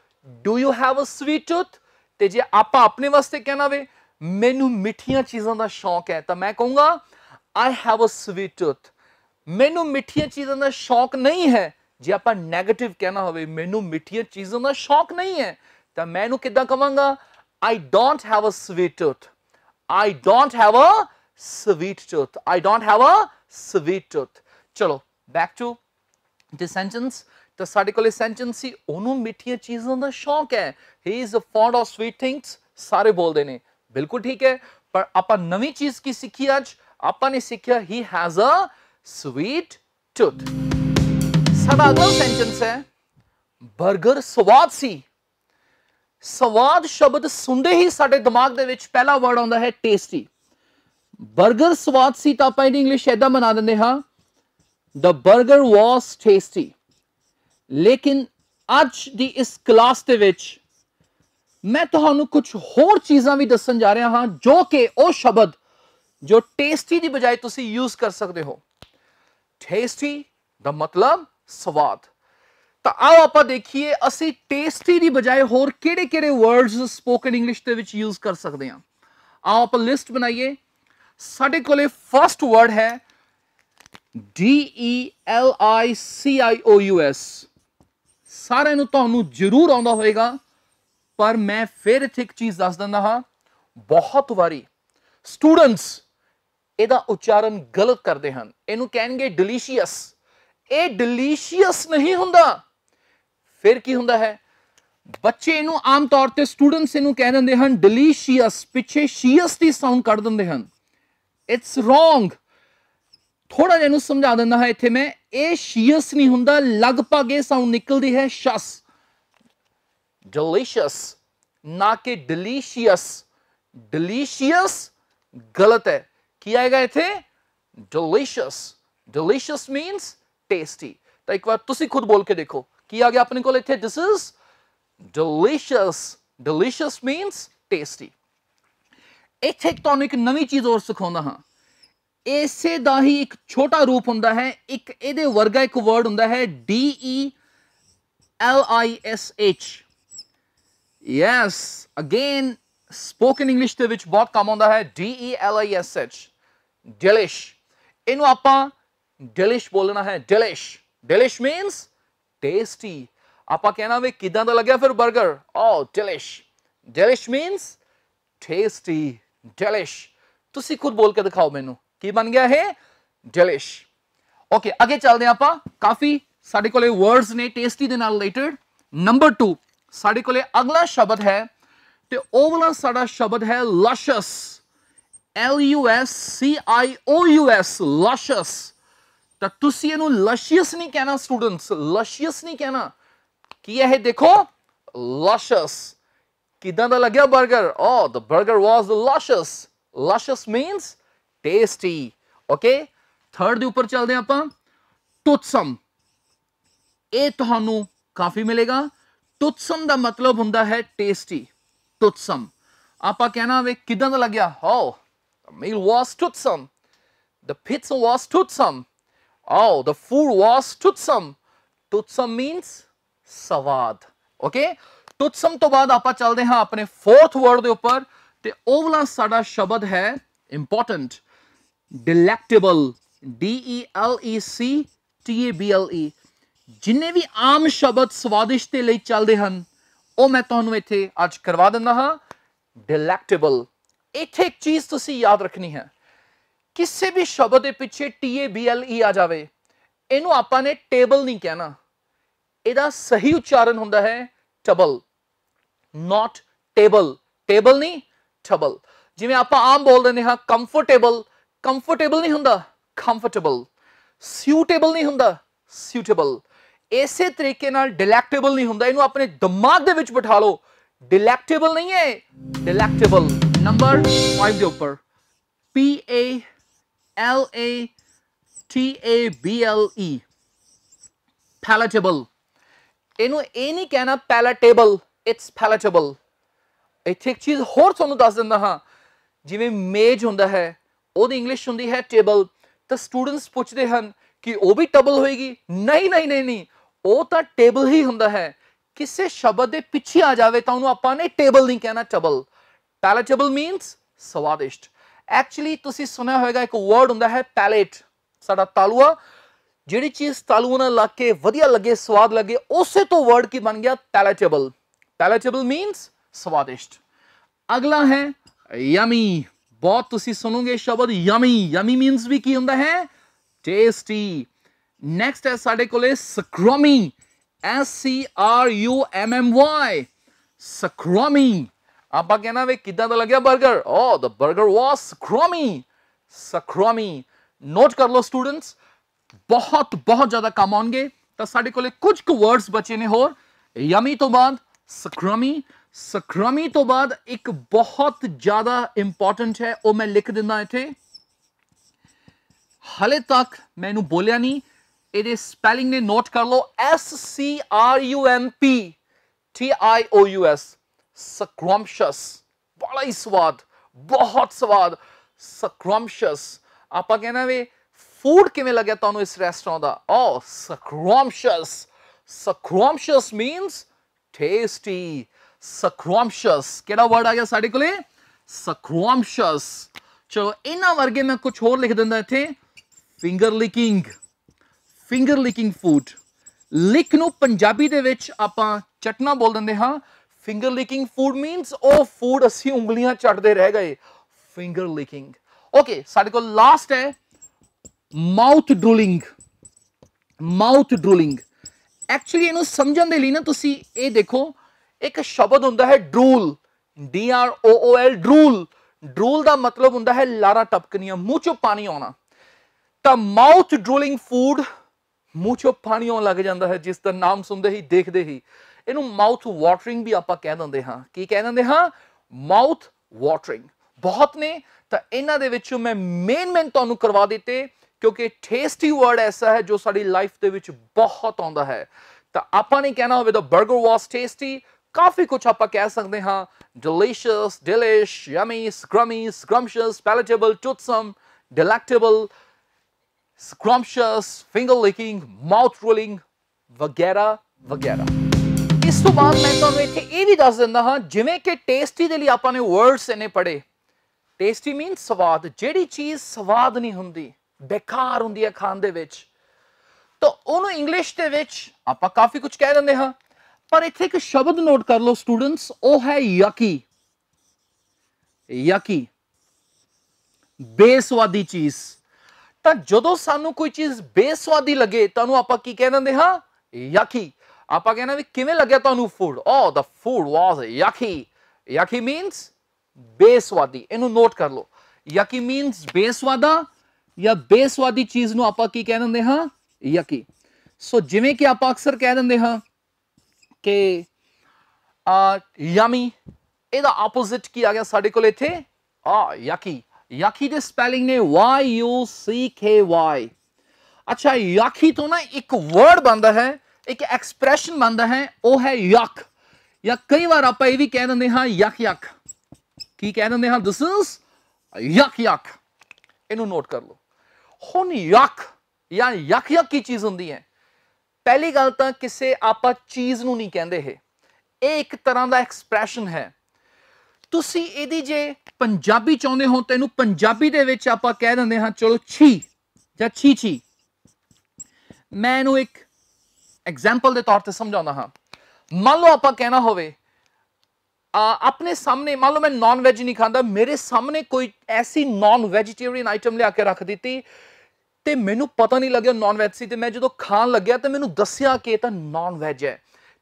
do you have a sweet tooth ਤੇ ਜੇ ਆਪਾਂ ਆਪਣੇ ਵਾਸਤੇ ਕਹਿਣਾ ਵੇ ਮੈਨੂੰ ਮਿੱਠੀਆਂ ਚੀਜ਼ਾਂ ਦਾ ਸ਼ੌਂਕ ਹੈ ਤਾਂ ਮੈਂ ਕਹੂੰਗਾ I have a sweet tooth ਮੈਨੂੰ ਮਿੱਠੀਆਂ ਚੀਜ਼ਾਂ ਦਾ ਸ਼ੌਂਕ ਨਹੀਂ ਹੈ ਜੇ ਆਪਾਂ 네ਗੇਟਿਵ ਕਹਿਣਾ ਹੋਵੇ ਮੈਨੂੰ ਮਿੱਠੀਆਂ ਚੀਜ਼ਾਂ ਦਾ ਸ਼ੌਂਕ ਨਹੀਂ ਹੈ ਤਾਂ ਮੈਂ ਇਹਨੂੰ ਕਿੱਦਾਂ ਕਵਾਂਗਾ I don't have a sweet tooth I don't have a sweet tooth I don't have a sweet tooth ਚਲੋ ਬੈਕ ਟੂ ਦਿਸ ਸੈਂਟੈਂਸ ਤਾਂ ਸਾਡੇ ਕੋਲੇ ਸੈਂਟੈਂਸ ਸੀ ਉਹਨੂੰ ਮਿੱਠੀਆਂ ਚੀਜ਼ਾਂ ਦਾ ਸ਼ੌਂਕ ਹੈ he is a fond of sweet things ਸਾਰੇ ਬੋਲਦੇ ਨੇ बिल्कुल ठीक है पर आप नवी चीज की सीखी अज आपने ने he has a sweet tooth sentence है बर्गर स्वाद सी स्वाद शब्द सुनते ही साढ़े दिमाग के पहला वर्ड आता है टेस्टी बर्गर स्वाद सी तो आप इंग्लिश ऐदा बना देंगे हाँ द बर्गर वॉज टेस्टी लेकिन अज की इस क्लास के ਮੈਂ ਤੁਹਾਨੂੰ ਕੁਝ ਹੋਰ ਚੀਜ਼ਾਂ ਵੀ ਦੱਸਣ ਜਾ ਰਿਹਾ ਹਾਂ ਜੋ ਕਿ ਉਹ ਸ਼ਬਦ ਜੋ ਟੇਸਟੀ ਦੀ ਬਜਾਏ ਤੁਸੀਂ ਯੂਜ਼ ਕਰ ਸਕਦੇ ਹੋ ਟੇਸਟੀ ਦਾ ਮਤਲਬ ਸਵਾਦ ਤਾਂ ਆਓ ਆਪਾਂ ਦੇਖੀਏ ਅਸੀਂ ਟੇਸਟੀ ਦੀ ਬਜਾਏ ਹੋਰ ਕਿਹੜੇ-ਕਿਹੜੇ ਵਰਡਸ ਸਪੋਕਨ ਇੰਗਲਿਸ਼ ਦੇ ਵਿੱਚ ਯੂਜ਼ ਕਰ ਸਕਦੇ ਹਾਂ ਆਓ ਆਪਾਂ ਲਿਸਟ ਬਣਾਈਏ ਸਾਡੇ ਕੋਲੇ ਫਰਸਟ ਵਰਡ ਹੈ D E L I C I O U S ਸਾਰਿਆਂ ਨੂੰ ਤੁਹਾਨੂੰ ਜ਼ਰੂਰ ਆਉਂਦਾ ਹੋਵੇਗਾ ਪਰ ਮੈਂ ਫਿਰ ਇੱਥੇ ਇੱਕ ਚੀਜ਼ ਦੱਸ ਦਿੰਦਾ ਹਾਂ ਬਹੁਤ ਵਾਰੀ ਸਟੂਡੈਂਟਸ ਇਹਦਾ ਉਚਾਰਨ ਗਲਤ ਕਰਦੇ ਹਨ ਇਹਨੂੰ ਕਹਿਣਗੇ ਡਿਲੀਸ਼ੀਅਸ ਇਹ ਡਿਲੀਸ਼ੀਅਸ ਨਹੀਂ ਹੁੰਦਾ ਫਿਰ ਕੀ ਹੁੰਦਾ ਹੈ ਬੱਚੇ ਇਹਨੂੰ ਆਮ ਤੌਰ ਤੇ ਸਟੂਡੈਂਟਸ ਇਹਨੂੰ ਕਹਿ ਦਿੰਦੇ ਹਨ ਡਿਲੀਸ਼ੀਅਸ ਪਿੱਛੇ ਸ਼ੀਅਸ ਦੀ ਸਾਊਂਡ ਕੱਢ ਦਿੰਦੇ ਹਨ ਇਟਸ ਰੋਂਗ ਥੋੜਾ ਜਿਹਾ ਇਹਨੂੰ ਸਮਝਾ ਦਿੰਦਾ ਹਾਂ ਇੱਥੇ ਮੈਂ ਇਹ ਸ਼ੀਅਸ ਨਹੀਂ ਹੁੰਦਾ ਲਗਭਗ ਇਹ ਸਾਊਂਡ ਨਿਕਲਦੀ ਹੈ ਸ਼ਸ डिलीशियस ना कि डिलीशियस डिलीशियस गलत है किया आएगा थे डिलीशियस डिलीशियस मीन्स टेस्टी तो एक बार तुम खुद बोल के देखो किया गया अपने को लेते this is delicious delicious means tasty इतने एक ਇੱਕ तो एक नवी चीज और सिखा हाँ इसे का ही एक छोटा रूप हों एक वर्गा एक वर्ड हों D E L I S H yes again spoken English ਦੇ ਵਿੱਚ ਬਹੁਤ ਕੰਮ ਆਉਂਦਾ ਹੈ D E L I S H ਡਿਲਿਸ਼ ਇਹਨੂੰ ਆਪਾਂ ਡਿਲਿਸ਼ ਬੋਲਣਾ ਹੈ ਡਿਲਿਸ਼ ਡਿਲਿਸ਼ ਮੀਨਸ ਟੇਸਟੀ ਆਪਾਂ ਕਹਿਣਾ ਵੀ ਕਿਦਾਂ ਦਾ ਲੱਗਿਆ ਫਿਰ 버ਗਰ ਓ ਡਿਲਿਸ਼ ਡਿਲਿਸ਼ ਮੀਨਸ ਟੇਸਟੀ ਡਿਲਿਸ਼ ਤੁਸੀਂ ਖੁਦ ਬੋਲ ਕੇ ਦਿਖਾਓ ਮੈਨੂੰ ਕੀ ਬਣ ਗਿਆ ਇਹ ਡਿਲਿਸ਼ ਓਕੇ ਅੱਗੇ ਚੱਲਦੇ ਆਪਾਂ ਕਾਫੀ ਸਾਡੇ ਕੋਲੇ ਵਰਡਸ ਨੇ ਟੇਸਟੀ ਦੇ ਨਾਲ ਰਿਲੇਟਡ ਨੰਬਰ 2 ਸਾਡੇ ਕੋਲੇ ਅਗਲਾ ਸ਼ਬਦ ਹੈ ਤੇ ਉਹ ਵਾਲਾ ਸਾਡਾ ਸ਼ਬਦ ਹੈ ਲਸ਼ਸ L U S C I O U S ਲਸ਼ਸ ਤਾਂ ਤੁਸੀਂ ਇਹਨੂੰ ਲਸ਼ੀਅਸ ਨਹੀਂ ਕਹਿਣਾ ਸਟੂਡੈਂਟਸ ਲਸ਼ੀਅਸ ਨਹੀਂ ਕਹਿਣਾ ਕੀ ਇਹ ਦੇਖੋ ਲਸ਼ਸ ਕਿਦਾਂ ਦਾ ਲੱਗਿਆ 버ਗਰ ਓ ਦ 버ਗਰ ਵਾਸ ਲਸ਼ਸ ਲਸ਼ਸ ਮੀਨਸ ਟੇਸਟੀ ਓਕੇ ਥਰਡ ਦੇ ਉੱਪਰ ਚੱਲਦੇ ਆਪਾਂ ਤੁਤਸਮ ਇਹ ਤੁਹਾਨੂੰ ਕਾਫੀ ਮਿਲੇਗਾ ਤੁਤਸਮ ਦਾ ਮਤਲਬ ਹੁੰਦਾ ਹੈ ਟੇਸਟੀ ਤੁਤਸਮ ਆਪਾਂ ਕਹਿਣਾ ਵੇ ਕਿਦਾਂ ਦਾ ਲੱਗਿਆ how meal was was the the was was tutsum the food was was tutsum means ਸਵਾਦ ਓਕੇ ਤੁਤਸਮ ਤੋਂ ਬਾਅਦ ਆਪਾਂ ਚੱਲਦੇ ਹਾਂ ਆਪਣੇ ਫੋਰਥ ਵਰਡ ਦੇ ਉੱਪਰ ਤੇ ਉਹ ਵਾਲਾ ਸਾਡਾ ਸ਼ਬਦ ਹੈ important delectable D E L E C T A B L E ਜਿੰਨੇ ਵੀ ਆਮ ਸ਼ਬਦ ਸਵਾਦਿਸ਼ ਤੇ ਲਈ ਚੱਲਦੇ ਹਨ ਉਹ ਮੈਂ ਤੁਹਾਨੂੰ ਇੱਥੇ ਅੱਜ ਕਰਵਾ ਦਿੰਦਾ ਹਾਂ ਡਿਲੈਕਟੇਬਲ ਇੱਥੇ ਇੱਕ ਚੀਜ਼ ਤੁਸੀਂ ਯਾਦ ਰੱਖਣੀ ਹੈ ਕਿਸੇ ਵੀ ਸ਼ਬਦ ਦੇ ਪਿੱਛੇ T A B L E ਆ ਜਾਵੇ ਇਹਨੂੰ ਆਪਾਂ ਨੇ ਟੇਬਲ ਨਹੀਂ ਕਹਿਣਾ ਇਹਦਾ ਸਹੀ ਉਚਾਰਨ ਹੁੰਦਾ ਹੈ ਟਬਲ ਨਾਟ ਟੇਬਲ ਟੇਬਲ ਨਹੀਂ ਟਬਲ ਜਿਵੇਂ ਆਪਾਂ ਆਮ ਬੋਲ ਦਿੰਦੇ ਹਾਂ ਕੰਫਰਟੇਬਲ ਕੰਫਰਟੇਬਲ ਨਹੀਂ ਹੁੰਦਾ ਕੰਫਰਟੇਬਲ ਸਿਊਟੇਬਲ ਨਹੀਂ ਹੁੰਦਾ ਸੂਟੇਬਲ ਇਸੇ ਤਰੀਕੇ ਨਾਲ ਡਿਲੈਕਟੇਬਲ ਨਹੀਂ ਹੁੰਦਾ ਇਹਨੂੰ ਆਪਣੇ ਦਿਮਾਗ ਦੇ ਵਿੱਚ ਬਿਠਾ ਲਓ ਡਿਲੈਕਟੇਬਲ ਨਹੀਂ ਹੈ ਡਿਲੈਕਟੇਬਲ ਨੰਬਰ 5 ਦੇ ਉੱਪਰ P A L A T A B L E ਪੈਲੇਟੇਬਲ ਇਹਨੂੰ ਇਹ ਨਹੀਂ ਕਹਿਣਾ ਪੈਲੇਟੇਬਲ ਇਟਸ ਪੈਲੇਟੇਬਲ ਇਹ ਇੱਕ ਚੀਜ਼ ਹੋਰ ਤੁਹਾਨੂੰ ਦੱਸ ਦਿੰਦਾ ਹਾਂ ਜਿਵੇਂ ਮੇਜ ਹੁੰਦਾ ਹੈ ਉਹਦੀ ਇੰਗਲਿਸ਼ ਹੁੰਦੀ ਹੈ ਟੇਬਲ ਤਾਂ ਸਟੂਡੈਂਟਸ ਪੁੱਛਦੇ ਹਨ ਕਿ ਉਹ ਵੀ ਟਬਲ ਹੋਏਗੀ ਨਹੀਂ ਨਹੀਂ ਨਹੀਂ ਨਹੀਂ ਉਹ ਤਾਂ ਟੇਬਲ ਹੀ ਹੁੰਦਾ ਹੈ ਕਿਸੇ ਸ਼ਬਦ ਦੇ ਪਿੱਛੇ ਆ ਜਾਵੇ ਤਾਂ ਉਹਨੂੰ ਆਪਾਂ ਨੇ ਟੇਬਲ ਨਹੀਂ ਕਹਿਣਾ ਟਬਲ ਪੈਲੇਟੇਬਲ ਮੀਨਸ ਸਵਾਦਿਸ਼ਟ ਐਕਚੁਅਲੀ ਤੁਸੀਂ ਸੁਣਿਆ ਹੋਵੇਗਾ ਇੱਕ ਵਰਡ ਹੁੰਦਾ ਹੈ ਪੈਲੇਟ ਸਾਡਾ ਤਾਲੂਆ ਜਿਹੜੀ ਚੀਜ਼ ਤਾਲੂ ਨਾਲ ਲੱਗ ਕੇ ਵਧੀਆ ਲੱਗੇ ਸਵਾਦ ਲੱਗੇ ਉਸੇ ਤੋਂ ਵਰਡ ਕੀ ਬਣ ਗਿਆ ਪੈਲੇਟੇਬਲ ਪੈਲੇਟੇਬਲ ਮੀਨਸ ਸਵਾਦਿਸ਼ਟ ਅਗਲਾ ਹੈ ਯਮੀ ਬਹੁਤ ਤੁਸੀਂ ਸੁਣੋਗੇ ਸ਼ਬਦ ਯਮੀ ਯਮੀ ਮੀਨਸ ਵੀ ਕੀ ਹੁੰਦਾ ਹੈ ਟੇਸਟੀ ਨੈਕਸਟ ਹੈ ਸਾਡੇ ਕੋਲੇ scrummy S C R U M M Y scrummy ਆਪਾਂ ਕਹਿੰਦਾ ਵੇ ਕਿਦਾਂ ਦਾ ਲੱਗਿਆ 버ਗਰ ਓ ਦ 버ਗਰ ਵਾਸ ਸਕਰੋਮੀ ਸਕਰੋਮੀ ਨੋਟ ਕਰ ਲਓ ਸਟੂਡੈਂਟਸ ਬਹੁਤ ਬਹੁਤ ਜ਼ਿਆਦਾ ਕੰਮ ਆਉਣਗੇ ਤਾਂ ਸਾਡੇ ਕੋਲੇ ਕੁਝ ਕੁ ਵਰਡਸ ਬਚੇ ਨੇ ਹੋਰ ਯਮੀ ਤੋਂ ਬਾਅਦ ਸਕਰੋਮੀ ਸਕਰੋਮੀ ਤੋਂ ਬਾਅਦ ਇੱਕ ਬਹੁਤ ਜ਼ਿਆਦਾ ਇੰਪੋਰਟੈਂਟ ਹੈ ਉਹ ਮੈਂ ਲਿਖ ਦਿੰਦਾ ਇੱਥੇ ਹਲੇ ਤੱਕ ਮੈਨੂੰ ਬੋਲਿਆ ਨਹੀਂ ਇਹਦੇ ਸਪੈਲਿੰਗ ਨੇ ਨੋਟ ਕਰ ਲਓ S C R U M P T I O U S ਸਕਰਮਸ਼ਸ ਬੜਾ ਹੀ ਸਵਾਦ ਬਹੁਤ ਸਵਾਦ ਸਕਰਮਸ਼ਸ ਆਪਾਂ ਕਹਿੰਦਾ ਵੇ ਫੂਡ ਕਿਵੇਂ ਲੱਗਿਆ ਤੁਹਾਨੂੰ ਇਸ ਰੈਸਟੋਰੈਂਟ ਦਾ oh scrumptious scrumptious means tasty scrumptious ਕਿਹੜਾ ਵਰਡ ਆ ਗਿਆ ਸਾਡੇ ਕੋਲੇ ਸਕਰਮਸ਼ਸ ਚਲੋ ਇਹਨਾਂ ਵਰਗੇ ਮੈਂ ਕੁਝ ਹੋਰ ਲਿਖ ਦਿੰਦਾ ਇੱਥੇ finger licking finger licking food lick ਨੂੰ ਪੰਜਾਬੀ ਦੇ ਵਿੱਚ ਆਪਾਂ ਚਟਨਾ ਬੋਲ ਦਿੰਦੇ ਹਾਂ ਫਿੰਗਰ ਲਿਕਿੰਗ ਫੂਡ ਮੀਨਸ ਉਹ ਫੂਡ ਅਸੀਂ ਉਂਗਲੀਆਂ ਚਟਦੇ ਰਹਿ ਗਏ ਫਿੰਗਰ ਲਿਕਿੰਗ ਓਕੇ ਸਾਡੇ ਕੋਲ ਲਾਸਟ ਹੈ mouth drooling mouth drooling actually ਇਹਨੂੰ ਸਮਝਣ ਦੇ ਲਈ ਨਾ ਤੁਸੀਂ ਇਹ ਦੇਖੋ ਇੱਕ ਸ਼ਬਦ ਹੁੰਦਾ ਹੈ drool D R O O L drool drool ਦਾ ਮਤਲਬ ਹੁੰਦਾ ਹੈ ਲਾਰਾ ਟਪਕਣੀਆਂ ਮੂੰਹ ਚੋਂ ਪਾਣੀ ਆਉਣਾ ਤਾਂ ਮਾਊਥ ਡਰੂਲਿੰਗ ਫੂਡ ਮੂੰਹ ਚੋਂ ਪਾਣੀ ਆਉਣ ਲੱਗ ਜਾਂਦਾ ਹੈ ਜਿਸ ਦਾ ਨਾਮ ਸੁਣਦੇ ਹੀ ਦੇਖਦੇ ਹੀ ਇਹਨੂੰ ਮਾਊਥ ਵਾਟਰਿੰਗ ਵੀ ਆਪਾਂ ਕਹਿ ਦਿੰਦੇ ਹਾਂ ਕੀ ਕਹਿ ਦਿੰਦੇ ਹਾਂ ਮਾਊਥ ਵਾਟਰਿੰਗ ਬਹੁਤ ਨੇ ਤਾਂ ਇਹਨਾਂ ਦੇ ਵਿੱਚੋਂ ਮੈਂ ਮੇਨ ਮੇਨ ਤੁਹਾਨੂੰ ਕਰਵਾ ਦਿੱਤੇ ਕਿਉਂਕਿ ਟੇਸਟੀ ਵਰਡ ਐਸਾ ਹੈ ਜੋ ਸਾਡੀ ਲਾਈਫ ਦੇ ਵਿੱਚ ਬਹੁਤ ਆਉਂਦਾ ਹੈ ਤਾਂ ਆਪਾਂ ਨੇ ਕਹਿਣਾ ਹੋਵੇ ਦਾ 버ਗਰ ਵਾਸ ਟੇਸਟੀ ਕਾਫੀ ਕੁਝ ਆਪਾਂ ਕਹਿ ਸਕਦੇ ਹਾਂ delicious delish yummy scrummy scrumptious palatable toothsome delectable scrumptious, finger licking, mouth rolling ਵਗੈਰਾ ਵਗੈਰਾ ਇਸ ਤੋਂ ਬਾਅਦ ਮੈਂ ਤੁਹਾਨੂੰ ਇੱਥੇ ਇਹ ਵੀ ਦੱਸ ਦਿੰਦਾ ਹਾਂ ਜਿਵੇਂ ਕਿ ਟੇਸਟੀ ਦੇ ਲਈ ਆਪਾਂ ਨੇ ਵਰਡਸ ਇਹਨੇ ਪੜੇ ਟੇਸਟੀ ਮੀਨ ਸਵਾਦ ਜਿਹੜੀ ਚੀਜ਼ ਸਵਾਦ ਨਹੀਂ ਹੁੰਦੀ ਬੇਕਾਰ ਹੁੰਦੀ ਹੈ ਖਾਣ ਦੇ ਵਿੱਚ ਤਾਂ ਉਹਨੂੰ ਇੰਗਲਿਸ਼ ਦੇ ਵਿੱਚ ਆਪਾਂ ਕਾਫੀ ਕੁਝ ਕਹਿ ਦਿੰਦੇ ਹਾਂ ਪਰ ਇੱਥੇ ਇੱਕ ਸ਼ਬਦ ਨੋਟ ਕਰ ਲਓ ਸਟੂਡੈਂਟਸ ਉਹ ਹੈ ਯਕੀ ਯਕੀ ਬੇਸਵਾਦੀ ਚੀਜ਼ ਤਾਂ ਜਦੋਂ ਸਾਨੂੰ ਕੋਈ ਚੀਜ਼ ਬੇਸਵਾਦੀ ਲੱਗੇ ਤਾਂ ਉਹਨੂੰ ਆਪਾਂ ਕੀ ਕਹਿ ਦਿੰਦੇ ਹਾਂ ਯਾਕੀ ਆਪਾਂ ਕਹਿੰਦੇ ਵੀ ਕਿਵੇਂ ਲੱਗਿਆ ਤੁਹਾਨੂੰ food oh the food was yucky yucky means ਬੇਸਵਾਦੀ ਇਹਨੂੰ ਨੋਟ ਕਰ ਲਓ ਯਾਕੀ ਮੀਨਸ ਬੇਸਵਾਦਾ ਜਾਂ ਬੇਸਵਾਦੀ ਚੀਜ਼ ਨੂੰ ਆਪਾਂ ਕੀ ਕਹਿ ਦਿੰਦੇ ਹਾਂ ਯਾਕੀ ਸੋ ਜਿਵੇਂ ਕਿ ਆਪਾਂ ਅਕਸਰ ਕਹਿ ਦਿੰਦੇ ਹਾਂ ਕਿ ਆ ਯਮੀ ਇਹਦਾ ਆਪੋਜ਼ਿਟ ਕੀ ਆ ਗਿਆ ਸਾਡੇ ਕੋਲ ਇੱਥੇ ਆ ah, ਯਾਕੀ ਯਾਕੀ ਦੇ ਸਪੈਲਿੰਗ ਨੇ Y U C K Y ਅੱਛਾ ਯਾਕੀ ਤੋਂ ਨਾ ਇੱਕ ਵਰਡ ਬਣਦਾ ਹੈ ਇੱਕ ਐਕਸਪ੍ਰੈਸ਼ਨ ਬਣਦਾ ਹੈ ਉਹ ਹੈ ਯਕ ਜਾਂ ਕਈ ਵਾਰ ਆਪਾਂ ਇਹ ਵੀ ਕਹਿ ਦਿੰਦੇ ਹਾਂ ਯਕ ਯਕ ਕੀ ਕਹਿ ਦਿੰਦੇ ਹਾਂ ਦਿਸ ਇਜ਼ ਯਕ ਯਕ ਇਹਨੂੰ ਨੋਟ ਕਰ ਲਓ ਹੁਣ ਯਕ ਜਾਂ ਯਕ ਯਕ ਕੀ ਚੀਜ਼ ਹੁੰਦੀ ਹੈ ਪਹਿਲੀ ਗੱਲ ਤਾਂ ਕਿਸੇ ਆਪਾਂ ਚੀਜ਼ ਨੂੰ ਨਹੀਂ ਕਹਿੰਦੇ ਇਹ ਇਹ ਇੱਕ ਤਰ੍ਹਾਂ ਦਾ ਐਕਸਪ੍ਰੈਸ਼ਨ ਹੈ ਤੁਸੀਂ ਇਹਦੀ ਜੇ ਪੰਜਾਬੀ ਚਾਹੁੰਦੇ ਹੋ ਤੈਨੂੰ ਪੰਜਾਬੀ ਦੇ ਵਿੱਚ ਆਪਾਂ ਕਹਿ ਦਿੰਦੇ ਹਾਂ ਚਲੋ ਛੀ ਜਾਂ ਛੀ ਛੀ ਮੈਂ ਇਹਨੂੰ ਇੱਕ ਐਗਜ਼ਾਮਪਲ ਦੇ ਤੌਰ ਤੇ ਸਮਝਾਉਂਦਾ ਹਾਂ ਮੰਨ ਲਓ ਆਪਾਂ ਕਹਿਣਾ ਹੋਵੇ ਆਪਣੇ ਸਾਹਮਣੇ ਮੰਨ ਲਓ ਮੈਂ ਨਾਨ ਵੈਜ ਨਹੀਂ ਖਾਂਦਾ ਮੇਰੇ ਸਾਹਮਣੇ ਕੋਈ ਐਸੀ ਨਾਨ ਵੈਜੀਟੇਰੀਅਨ ਆਈਟਮ ਲਿਆ ਕੇ ਰੱਖ ਦਿੱਤੀ ਤੇ ਮੈਨੂੰ ਪਤਾ ਨਹੀਂ ਲੱਗਿਆ ਨਾਨ ਵੈਜ ਸੀ ਤੇ ਮੈਂ ਜਦੋਂ ਖਾਣ ਲੱਗਿਆ ਤੇ ਮੈਨੂੰ ਦੱਸਿਆ ਕਿ ਇਹ ਤਾਂ ਨਾਨ ਵੈਜ ਹੈ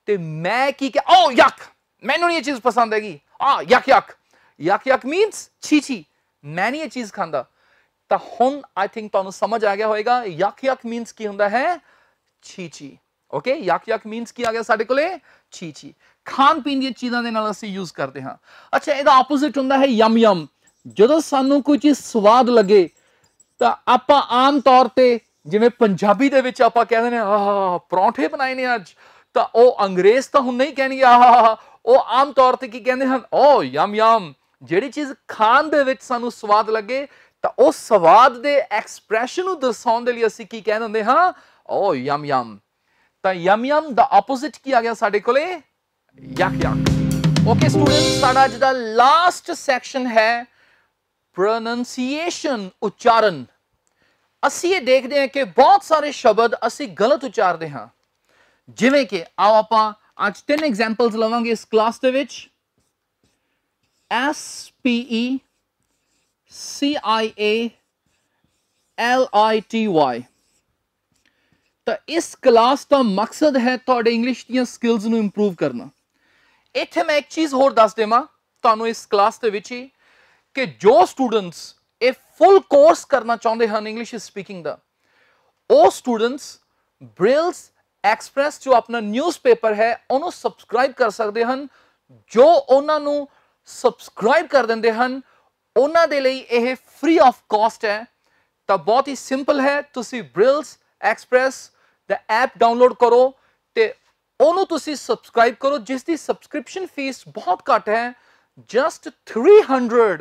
ਤੇ ਮੈਂ ਕੀ ਕਿ ਓ ਯਕ ਮੈਨੂੰ ਨਹੀਂ ਇਹ ਚੀਜ਼ ਪਸੰਦ ਹੈਗੀ ਆ ਯਕ ਯਕ ਯਕ ਯਕ ਮੀਨਸ ਛੀ ਛੀ ਮੈਂ ਇਹ ਚੀਜ਼ ਖਾਂਦਾ ਤਾਂ ਹੁਣ ਆਈ ਥਿੰਕ ਤੁਹਾਨੂੰ ਸਮਝ ਆ ਗਿਆ ਹੋਵੇਗਾ ਯਕ ਯਕ ਮੀਨਸ ਕੀ ਹੁੰਦਾ ਹੈ ਛੀ ਛੀ ਓਕੇ ਯਕ ਯਕ ਮੀਨਸ ਕੀ ਆ ਗਿਆ ਸਾਡੇ ਕੋਲੇ ਛੀ ਛੀ ਖਾਣ ਪੀਣ ਦੀਆਂ ਚੀਜ਼ਾਂ ਦੇ ਨਾਲ ਅਸੀਂ ਯੂਜ਼ ਕਰਦੇ ਹਾਂ ਅੱਛਾ ਇਹਦਾ ਆਪੋਜ਼ਿਟ ਹੁੰਦਾ ਹੈ ਯਮ ਯਮ ਜਦੋਂ ਸਾਨੂੰ ਕੋਈ ਚੀਜ਼ ਸਵਾਦ ਲੱਗੇ ਤਾਂ ਆਪਾਂ ਆਮ ਤੌਰ ਤੇ ਜਿਵੇਂ ਪੰਜਾਬੀ ਦੇ ਵਿੱਚ ਆਪਾਂ ਕਹਿੰਦੇ ਨੇ ਆਹ ਪਰੌਂਠੇ ਬਣਾਏ ਨੇ ਅੱਜ ਤਾਂ ਉਹ ਅੰਗਰੇਜ਼ ਤਾਂ ਹੁਣ ਨਹੀਂ ਕਹਿਣਗੇ ਆਹ ਉਹ ਆਮ ਤੌਰ ਤੇ ਕੀ ਕਹਿੰਦੇ ਹਨ ਓ ਯਮ ਯਮ ਜਿਹੜੀ ਚੀਜ਼ ਖਾਣ ਦੇ ਵਿੱਚ ਸਾਨੂੰ ਸਵਾਦ ਲੱਗੇ ਤਾਂ ਉਹ ਸਵਾਦ ਦੇ ਐਕਸਪ੍ਰੈਸ਼ਨ ਨੂੰ ਦਰਸਾਉਣ ਦੇ ਲਈ ਅਸੀਂ ਕੀ ਕਹਿ ਦਿੰਦੇ ਹਾਂ ਓ ਯਮ ਯਮ ਤਾਂ ਯਮ ਯਮ ਦਾ ਆਪੋਜ਼ਿਟ ਕੀ ਆ ਗਿਆ ਸਾਡੇ ਕੋਲੇ ਯਕ ਯਕ ਓਕੇ ਸਟੂਡੈਂਟਸ ਸਾਡਾ ਅੱਜ ਦਾ ਲਾਸਟ ਸੈਕਸ਼ਨ ਹੈ ਪ੍ਰੋਨੰਸੀਏਸ਼ਨ ਉਚਾਰਨ ਅਸੀਂ ਇਹ ਦੇਖਦੇ ਹਾਂ ਕਿ ਬਹੁਤ ਸਾਰੇ ਸ਼ਬਦ ਅਸੀਂ ਗਲਤ ਉਚਾਰਦੇ ਹਾਂ ਜਿਵੇਂ ਕਿ ਆਓ ਆਪਾਂ ਅੱਜ ਤਿੰਨ ਐਗਜ਼ਾਮਪਲਸ ਲਵਾਂਗੇ ਇਸ ਕਲਾਸ ਦੇ ਵਿੱਚ SPE CIA LITY ਤਾਂ ਇਸ ਕਲਾਸ ਦਾ ਮਕਸਦ ਹੈ ਤੁਹਾਡੇ ਇੰਗਲਿਸ਼ ਦੀਆਂ ਸਕਿੱਲਸ ਨੂੰ ਇੰਪਰੂਵ ਕਰਨਾ ਇੱਥੇ ਮੈਂ ਇੱਕ ਚੀਜ਼ ਹੋਰ ਦੱਸ ਦੇਵਾਂ ਤੁਹਾਨੂੰ ਇਸ ਕਲਾਸ ਦੇ ਵਿੱਚ ਹੀ ਕਿ ਜੋ ਸਟੂਡੈਂਟਸ ਇਹ ਫੁੱਲ ਕੋਰਸ ਕਰਨਾ ਚਾਹੁੰਦੇ ਹਨ ਇੰਗਲਿਸ਼ ਸਪੀਕਿੰਗ ਦਾ ਉਹ ਸਟੂਡੈਂਟਸ ਬ੍ਰਿਲਸ ਐਕਸਪ੍ਰੈਸ ਜੋ ਆਪਣਾ ਨਿਊਜ਼ਪੇਪਰ ਹੈ ਉਹਨੂੰ ਸਬਸਕ੍ਰਾਈਬ ਕਰ ਸਕਦੇ ਹਨ ਜੋ ਉਹਨਾਂ ਨੂੰ ਸਬਸਕ੍ਰਾਈਬ ਕਰ ਦਿੰਦੇ ਹਨ ਉਹਨਾਂ ਦੇ ਲਈ ਇਹ ਫ੍ਰੀ ਆਫ ਕਾਸਟ ਹੈ ਤਾਂ ਬਹੁਤ ਹੀ ਸਿੰਪਲ ਹੈ ਤੁਸੀਂ ਬ੍ਰਿਲਸ ਐਕਸਪ੍ਰੈਸ ਦਾ ਐਪ ਡਾਊਨਲੋਡ ਕਰੋ ਤੇ ਉਹਨੂੰ ਤੁਸੀਂ ਸਬਸਕ੍ਰਾਈਬ ਕਰੋ ਜਿਸ ਦੀ ਸਬਸਕ੍ਰਿਪਸ਼ਨ ਫੀਸ ਬਹੁਤ ਘੱਟ ਹੈ ਜਸਟ 300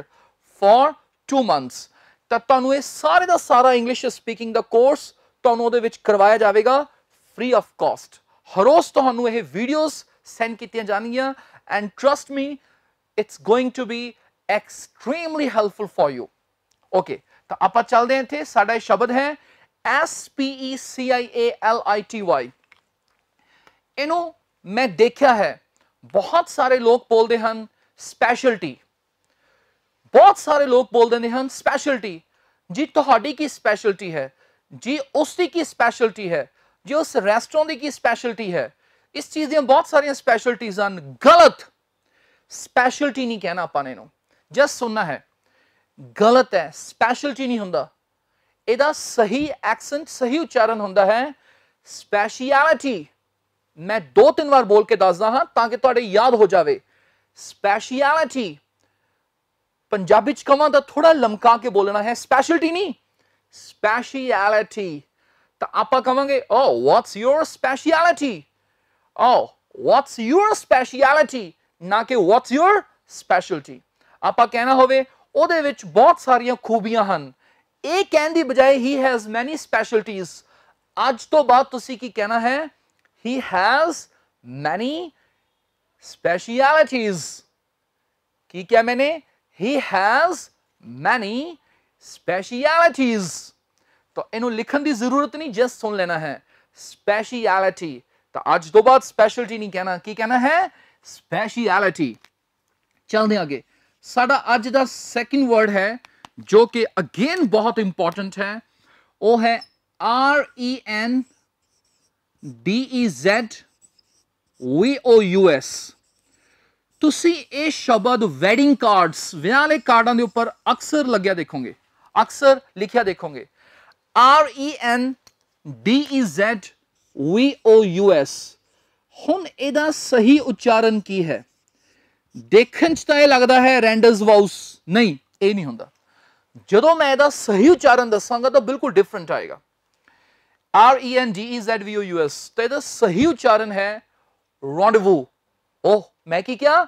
ਫॉर 2 ਮੰਥਸ ਤਾਂ ਤੁਹਾਨੂੰ ਇਹ ਸਾਰੇ ਦਾ ਸਾਰਾ ਇੰਗਲਿਸ਼ ਸਪੀਕਿੰਗ ਦਾ ਕੋਰਸ ਤੁਹਾਨੂੰ ਉਹਦੇ ਵਿੱਚ ਕਰਵਾਇਆ ਜਾਵੇਗਾ फ्री ऑफ कॉस्ट हर रोज तू भीडियो सेंड की जानी हैं and trust me it's going to be extremely helpful for you okay तो आप चल रहे थे सा शब्द है S P E C I A L I T Y इन मैं देखा है बहुत सारे लोग बोलते हैं स्पैशलिटी बहुत सारे लोग बोलते हैं स्पैशलिटी जी थोड़ी तो की स्पैशलिटी है जी उसकी की स्पैशलिटी है ਜੇ ਉਸ ਰੈਸਟੋਰੈਂਟ ਦੀ ਕੀ ਸਪੈਸ਼ਲਟੀ ਹੈ ਇਸ ਚੀਜ਼ ਦੀਆਂ ਬਹੁਤ ਸਾਰੀਆਂ ਸਪੈਸ਼ਲਟੀਆਂ ਹਨ ਗਲਤ ਸਪੈਸ਼ਲਟੀ ਨਹੀਂ ਕਹਿਣਾ ਆਪਾਂ ਨੇ ਇਹਨੂੰ ਜਸ ਸੁਣਨਾ ਹੈ ਗਲਤ ਹੈ ਸਪੈਸ਼ਲਟੀ ਨਹੀਂ ਹੁੰਦਾ ਇਹਦਾ ਸਹੀ ਐਕਸੈਂਟ ਸਹੀ ਉਚਾਰਨ ਹੁੰਦਾ ਹੈ ਸਪੈਸ਼ੀਐਲਿਟੀ ਮੈਂ ਦੋ ਤਿੰਨ ਵਾਰ ਬੋਲ ਕੇ ਦੱਸਦਾ ਹਾਂ ਤਾਂ ਕਿ ਤੁਹਾਡੇ ਯਾਦ ਹੋ ਜਾਵੇ ਸਪੈਸ਼ੀਐਲਿਟੀ ਪੰਜਾਬੀ ਚ ਕਵਾਂ ਤਾਂ ਥੋੜਾ ਲਮਕਾ ਕੇ ਬੋਲਣਾ ਹੈ ਸਪੈਸ਼ਲਟੀ ਨਹੀਂ ਸਪੈਸ਼ੀਐਲਿਟੀ ਤਾਂ ਆਪਾਂ ਕਵਾਂਗੇ ਓ ਵਾਟਸ ਯੋਰ ਸਪੈਸ਼ੀਐਲਿਟੀ ਓ ਵਾਟਸ ਯੋਰ ਸਪੈਸ਼ੀਐਲਿਟੀ ਨਾ ਕਿ ਵਾਟਸ ਯੋਰ ਸਪੈਸ਼ਲਟੀ ਆਪਾਂ ਕਹਿਣਾ ਹੋਵੇ ਉਹਦੇ ਵਿੱਚ ਬਹੁਤ ਸਾਰੀਆਂ ਖੂਬੀਆਂ ਹਨ ਇਹ ਕਹਿਣ ਦੀ ਬਜਾਏ ਹੀ ਹੈਜ਼ ਮੈਨੀ ਸਪੈਸ਼ਲਟੀਜ਼ ਅੱਜ ਤੋਂ ਬਾਅਦ ਤੁਸੀਂ ਕੀ ਕਹਿਣਾ ਹੈ ਹੀ ਹੈਜ਼ ਮੈਨੀ ਸਪੈਸ਼ੀਐਲਿਟੀਜ਼ ਕੀ ਕਿਹਾ ਮੈਨੇ ਹੀ ਹੈਜ਼ ਮੈਨੀ ਸਪੈਸ਼ੀਐਲਿਟੀਜ਼ ਤਾਂ ਇਹਨੂੰ ਲਿਖਣ ਦੀ ਜ਼ਰੂਰਤ ਨਹੀਂ ਜਸ ਸੁਣ ਲੈਣਾ ਹੈ ਸਪੈਸ਼ੀਐਲਿਟੀ ਤਾਂ ਅੱਜ ਤੋਂ ਬਾਅਦ ਸਪੈਸ਼ਲਟੀ ਨਹੀਂ ਕਹਿਣਾ ਕੀ ਕਹਿਣਾ ਹੈ ਸਪੈਸ਼ੀਐਲਿਟੀ ਚਲਦੇ ਅੱਗੇ ਸਾਡਾ ਅੱਜ ਦਾ ਸੈਕਿੰਡ ਵਰਡ ਹੈ ਜੋ ਕਿ ਅਗੇਨ ਬਹੁਤ ਇੰਪੋਰਟੈਂਟ ਹੈ ਉਹ ਹੈ R E N D E Z V O U S ਤੁਸੀਂ ਇਹ ਸ਼ਬਦ ਵੈਡਿੰਗ ਕਾਰਡਸ ਵਿਆਹ ਵਾਲੇ ਕਾਰਡਾਂ ਦੇ ਉੱਪਰ ਅਕਸਰ ਲੱਗਿਆ ਦੇਖੋਗੇ ਅਕਸਰ ਲਿਖਿਆ ਦੇਖੋਗੇ R E N D E Z V O U S ਹੁਣ ਇਹਦਾ ਸਹੀ ਉਚਾਰਨ ਕੀ ਹੈ ਦੇਖਣ ਚ ਤਾਂ ਇਹ ਲੱਗਦਾ ਹੈ ਰੈਂਡਰਸ ਵਾਉਸ ਨਹੀਂ ਇਹ ਨਹੀਂ ਹੁੰਦਾ ਜਦੋਂ ਮੈਂ ਇਹਦਾ ਸਹੀ ਉਚਾਰਨ ਦੱਸਾਂਗਾ ਤਾਂ ਬਿਲਕੁਲ ਡਿਫਰੈਂਟ ਆਏਗਾ R E N D E Z V O U S ਤੇ ਇਹਦਾ ਸਹੀ ਉਚਾਰਨ ਹੈ ਰੌਂਡਵੂ ਓਹ ਮੈਂ ਕੀ ਕਿਹਾ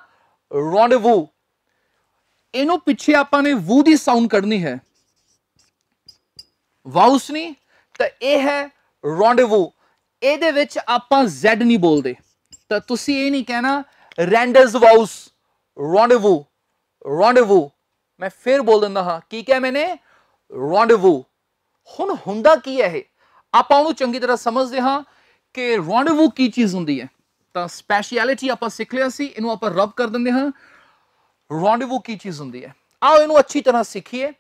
ਰੌਂਡਵੂ ਇਹਨੂੰ ਪਿੱਛੇ ਆਪਾਂ ਨੇ ਵੂ ਦੀ ਸਾਊਂਡ ਕੱਢਣੀ ਹੈ ਵਾਉਸ ਨਹੀਂ ਤਾਂ ਇਹ ਹੈ ਰੌਂਡੇਵੂ ਇਹਦੇ ਵਿੱਚ ਆਪਾਂ Z ਨਹੀਂ ਬੋਲਦੇ ਤਾਂ ਤੁਸੀਂ ਇਹ ਨਹੀਂ ਕਹਿਣਾ ਰੈਂਡਰਸ ਵਾਉਸ ਰੌਂਡੇਵੂ ਰੌਂਡੇਵੂ ਮੈਂ ਫੇਰ ਬੋਲ ਦਿੰਦਾ ਹਾਂ ਕੀ ਕਿਹਾ ਮੈਨੇ ਰੌਂਡੇਵੂ ਹੁਣ ਹੁੰਦਾ ਕੀ ਹੈ ਇਹ ਆਪਾਂ ਉਹਨੂੰ ਚੰਗੀ ਤਰ੍ਹਾਂ ਸਮਝਦੇ ਹਾਂ ਕਿ ਰੌਂਡੇਵੂ ਕੀ ਚੀਜ਼ ਹੁੰਦੀ ਹੈ ਤਾਂ ਸਪੈਸ਼ੀਐਲਿਟੀ ਆਪਾਂ ਸਿੱਖ ਲਿਆ ਸੀ ਇਹਨੂੰ ਆਪਾਂ ਰੱਬ ਕਰ ਦਿੰਦੇ ਹਾਂ ਰੌਂਡੇਵੂ ਕੀ ਚੀਜ਼ ਹੁੰਦੀ ਹੈ ਆਓ ਇਹਨੂੰ ਅੱਛੀ ਤਰ੍ਹਾਂ ਸਿੱਖੀਏ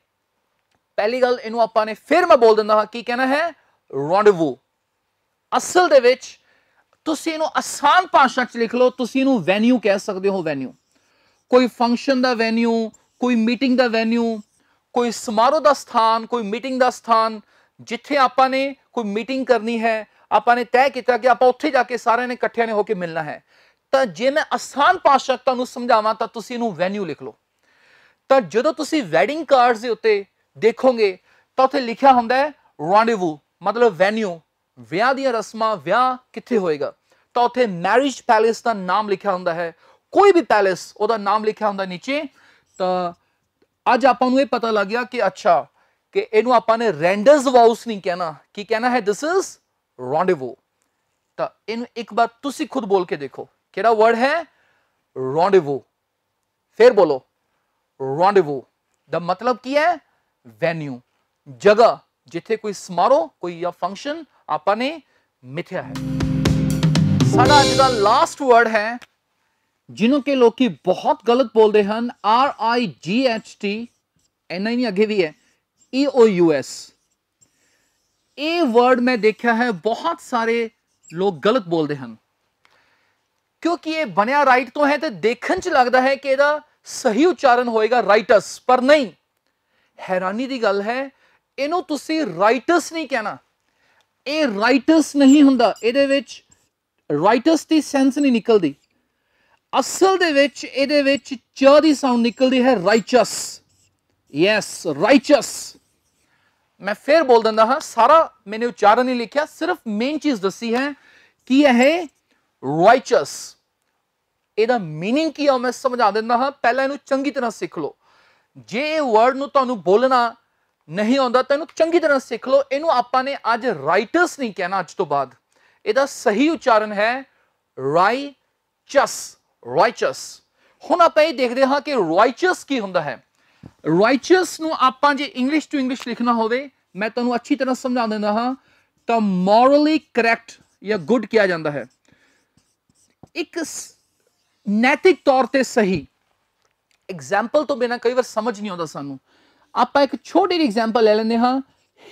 ਪਹਿਲੀ ਗੱਲ ਇਹਨੂੰ ਆਪਾਂ ਨੇ ਫਿਰ ਮੈਂ ਬੋਲ ਦਿੰਦਾ ਹਾਂ ਕੀ ਕਹਿਣਾ ਹੈ ਰੌਂਡੇਵੂ ਅਸਲ ਦੇ ਵਿੱਚ ਤੁਸੀਂ ਇਹਨੂੰ ਆਸਾਨ ਭਾਸ਼ਾ 'ਚ ਲਿਖ ਲਓ ਤੁਸੀਂ ਇਹਨੂੰ ਵੈਨਿਊ ਕਹਿ ਸਕਦੇ ਹੋ ਵੈਨਿਊ ਕੋਈ ਫੰਕਸ਼ਨ ਦਾ ਵੈਨਿਊ ਕੋਈ ਮੀਟਿੰਗ ਦਾ ਵੈਨਿਊ ਕੋਈ ਸਮਾਰੋਹ ਦਾ ਸਥਾਨ ਕੋਈ ਮੀਟਿੰਗ ਦਾ ਸਥਾਨ ਜਿੱਥੇ ਆਪਾਂ ਨੇ ਕੋਈ ਮੀਟਿੰਗ ਕਰਨੀ ਹੈ ਆਪਾਂ ਨੇ ਤੈਅ ਕੀਤਾ ਕਿ ਆਪਾਂ ਉੱਥੇ ਜਾ ਕੇ ਸਾਰਿਆਂ ਨੇ ਇਕੱਠਿਆਂ ਨੇ ਹੋ ਕੇ ਮਿਲਣਾ ਹੈ ਤਾਂ ਜੇ ਮੈਂ ਆਸਾਨ ਭਾਸ਼ਾ ਤੁਹਾਨੂੰ ਸਮਝਾਵਾਂ ਤਾਂ ਤੁਸੀਂ ਇਹਨੂੰ ਵੈਨਿਊ ਲਿਖ ਲਓ ਤਾਂ ਜਦੋਂ ਤੁਸੀਂ ਵੈਡਿੰਗ ਕਾਰਡਸ ਦੇ ਉੱਤੇ देखोगे तो उसे लिखा होंगे रॉन्डेवू मतलब वेन्यू विह दसमां विह कि होएगा तो उ मैरिज पैलेस का नाम लिखा होंगे है कोई भी पैलेस वह नाम लिखा होंगे नीचे तो अज आप पता लग गया कि अच्छा कि यू आपने रेंडर्स वाउस नहीं कहना की कहना है दिस इज रॉन्डेवू तो इन एक बार तुम खुद बोल के देखो कि वर्ड है रॉन्डेवू फिर बोलो रॉन्डेवू द मतलब की है ਵੈਨਿਊ ਜਗ੍ਹਾ ਜਿੱਥੇ ਕੋਈ ਸਮਾਰੋਹ ਕੋਈ ਜਾਂ ਫੰਕਸ਼ਨ ਆਪਾਂ ਨੇ ਮਿਥਿਆ ਹੈ ਸਾਡਾ ਅੱਜ ਦਾ ਲਾਸਟ ਵਰਡ ਹੈ ਜਿਹਨੂੰ ਕਿ ਲੋਕੀ ਬਹੁਤ ਗਲਤ ਬੋਲਦੇ ਹਨ ਆਰ ਆਈ ਜੀ ਐਚ ਟੀ ਐਨ ਆਈ ਨਹੀਂ ਅੱਗੇ ਵੀ ਹੈ ਈ ਓ ਯੂ ਐਸ ਇਹ ਵਰਡ ਮੈਂ ਦੇਖਿਆ ਹੈ ਬਹੁਤ ਸਾਰੇ ਲੋਕ ਗਲਤ ਬੋਲਦੇ ਹਨ ਕਿਉਂਕਿ ਇਹ ਬਣਿਆ ਰਾਈਟ ਤੋਂ ਹੈ ਤੇ ਦੇਖਣ 'ਚ ਲੱਗਦਾ ਹੈ ਕਿ ਇਹਦਾ ਸਹੀ ਉਚਾਰਨ ਹੋਏਗਾ ਰਾਈਟਸ ਪਰ ਨਹੀਂ ਹੈਰਾਨੀ ਦੀ ਗੱਲ ਹੈ ਇਹਨੂੰ ਤੁਸੀਂ ਰਾਈਟਰਸ ਨਹੀਂ ਕਹਿਣਾ ਇਹ ਰਾਈਟਰਸ ਨਹੀਂ ਹੁੰਦਾ ਇਹਦੇ ਵਿੱਚ ਰਾਈਟਰਸ ਦੀ ਸੈਂਸ ਨਹੀਂ ਨਿਕਲਦੀ ਅਸਲ ਦੇ ਵਿੱਚ ਇਹਦੇ ਵਿੱਚ ਚ ਦੀ ਸਾਊਂਡ ਨਿਕਲਦੀ ਹੈ ਰਾਈਚਸ ਯੈਸ ਰਾਈਚਸ ਮੈਂ ਫੇਰ ਬੋਲ ਦਿੰਦਾ ਹਾਂ ਸਾਰਾ ਮੈਨੇ ਉਚਾਰਨ ਨਹੀਂ ਲਿਖਿਆ ਸਿਰਫ ਮੇਨ ਚੀਜ਼ ਦੱਸੀ ਹੈ ਕਿ ਇਹ ਹੈ ਰਾਈਚਸ ਇਹਦਾ मीनिंग ਕੀ ਆ ਮੈਂ ਸਮਝਾ ਦਿੰਦਾ ਹਾਂ ਪਹਿਲਾਂ ਇਹਨੂੰ ਚੰਗੀ ਤਰ੍ਹਾਂ ਸਿੱਖ ਲਓ ਜੇ ਇਹ ਵਰਡ ਨੂੰ ਤੁਹਾਨੂੰ ਬੋਲਣਾ ਨਹੀਂ ਆਉਂਦਾ ਤਾਂ ਇਹਨੂੰ ਚੰਗੀ ਤਰ੍ਹਾਂ ਸਿੱਖ ਲਓ ਇਹਨੂੰ ਆਪਾਂ ਨੇ ਅੱਜ ਰਾਈਟਰਸ ਨਹੀਂ ਕਹਿਣਾ ਅੱਜ ਤੋਂ ਬਾਅਦ ਇਹਦਾ ਸਹੀ ਉਚਾਰਨ ਹੈ ਰਾਈਚਸ ਰਾਈਚਸ ਹੁਣ ਆਪਾਂ ਇਹ ਦੇਖਦੇ ਹਾਂ ਕਿ ਰਾਈਚਸ ਕੀ ਹੁੰਦਾ ਹੈ ਰਾਈਚਸ ਨੂੰ ਆਪਾਂ ਜੇ ਇੰਗਲਿਸ਼ ਟੂ ਇੰਗਲਿਸ਼ ਲਿਖਣਾ ਹੋਵੇ ਮੈਂ ਤੁਹਾਨੂੰ ਅੱਛੀ ਤਰ੍ਹਾਂ ਸਮਝਾ ਦਿੰਦਾ ਹਾਂ ਤਾਂ ਮੋਰਲੀ ਕਰੈਕਟ ਜਾਂ ਗੁੱਡ ਕਿਹਾ ਜਾਂਦਾ ਹੈ ਇੱਕ ਨੈਤਿਕ ਤੌਰ ਤੇ ਸਹੀ ਐਗਜ਼ਾਮਪਲ ਤੋਂ ਬਿਨਾ ਕਈ ਵਾਰ ਸਮਝ ਨਹੀਂ ਆਉਂਦਾ ਸਾਨੂੰ ਆਪਾਂ ਇੱਕ ਛੋਟੀ ਜਿਹੀ ਐਗਜ਼ਾਮਪਲ ਲੈ ਲੈਂਦੇ ਹਾਂ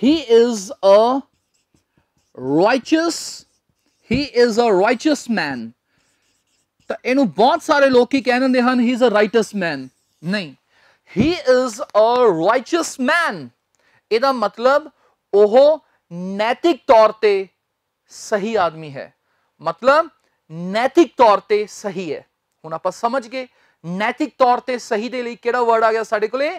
ਹੀ ਇਜ਼ ਅ ਰਾਈਚਸ ਹੀ ਇਜ਼ ਅ ਰਾਈਚਸ ਮੈਨ ਤਾਂ ਇਹਨੂੰ ਬਹੁਤ ਸਾਰੇ ਲੋਕ ਹੀ ਕਹਿ ਦਿੰਦੇ ਹਨ ਹੀ ਇਜ਼ ਅ ਰਾਈਟਸ ਮੈਨ ਨਹੀਂ ਹੀ ਇਜ਼ ਅ ਰਾਈਚਸ ਮੈਨ ਇਹਦਾ ਮਤਲਬ ਉਹ ਨੈਤਿਕ ਤੌਰ ਤੇ ਸਹੀ ਆਦਮੀ ਹੈ ਮਤਲਬ ਨੈਤਿਕ ਤੌਰ ਤੇ ਸਹੀ ਹੈ ਹੁਣ ਆਪਾਂ ਸਮਝ ਗਏ ਨੈਤਿਕ ਤੌਰ ਤੇ ਸਹੀ ਦੇ ਲਈ ਕਿਹੜਾ ਵਰਡ ਆ ਗਿਆ ਸਾਡੇ ਕੋਲੇ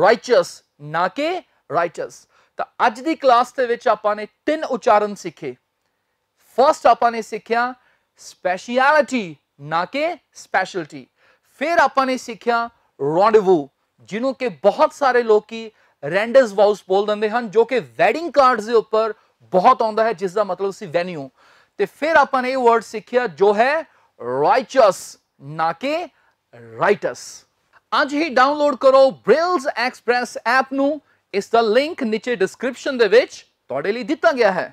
ਰਾਈਚਸ ਨਾ ਕਿ ਰਾਈਚਸ ਤਾਂ ਅੱਜ ਦੀ ਕਲਾਸ ਦੇ ਵਿੱਚ ਆਪਾਂ ਨੇ ਤਿੰਨ ਉਚਾਰਨ ਸਿੱਖੇ ਫਰਸਟ ਆਪਾਂ ਨੇ ਸਿੱਖਿਆ ਸਪੈਸ਼ੀਅਲਿਟੀ ਨਾ ਕਿ ਸਪੈਸ਼ਲਟੀ ਫਿਰ ਆਪਾਂ ਨੇ ਸਿੱਖਿਆ ਰੌਂਡਵੂ ਜਿਹਨੂੰ ਕਿ ਬਹੁਤ ਸਾਰੇ ਲੋਕੀ ਰੈਂਡਸ ਵਾਊਸ ਬੋਲ ਦਿੰਦੇ ਹਨ ਜੋ ਕਿ ਵੈਡਿੰਗ ਕਾਰਡਸ ਦੇ ਉੱਪਰ ਬਹੁਤ ਆਉਂਦਾ ਹੈ ਜਿਸ ਦਾ ਮਤਲਬ ਸੀ ਵੈਨਿਊ ਤੇ ਫਿਰ ਆਪਾਂ ਨੇ ਇਹ ਵਰਡ ਸਿੱਖਿਆ ਜੋ ਹੈ ਰਾਈਚਸ ਨਾ ਕਿ ਰਾਈਟ ਅਸ ਅੱਜ ਹੀ ਡਾਊਨਲੋਡ ਕਰੋ ਬ੍ਰਿਲਸ ਐਕਸਪ੍ਰੈਸ ਐਪ ਨੂੰ ਇਸ ਦਾ ਲਿੰਕ ਨੀਚੇ ਡਿਸਕ੍ਰਿਪਸ਼ਨ ਦੇ ਵਿੱਚ ਤੁਹਾਡੇ ਲਈ ਦਿੱਤਾ ਗਿਆ ਹੈ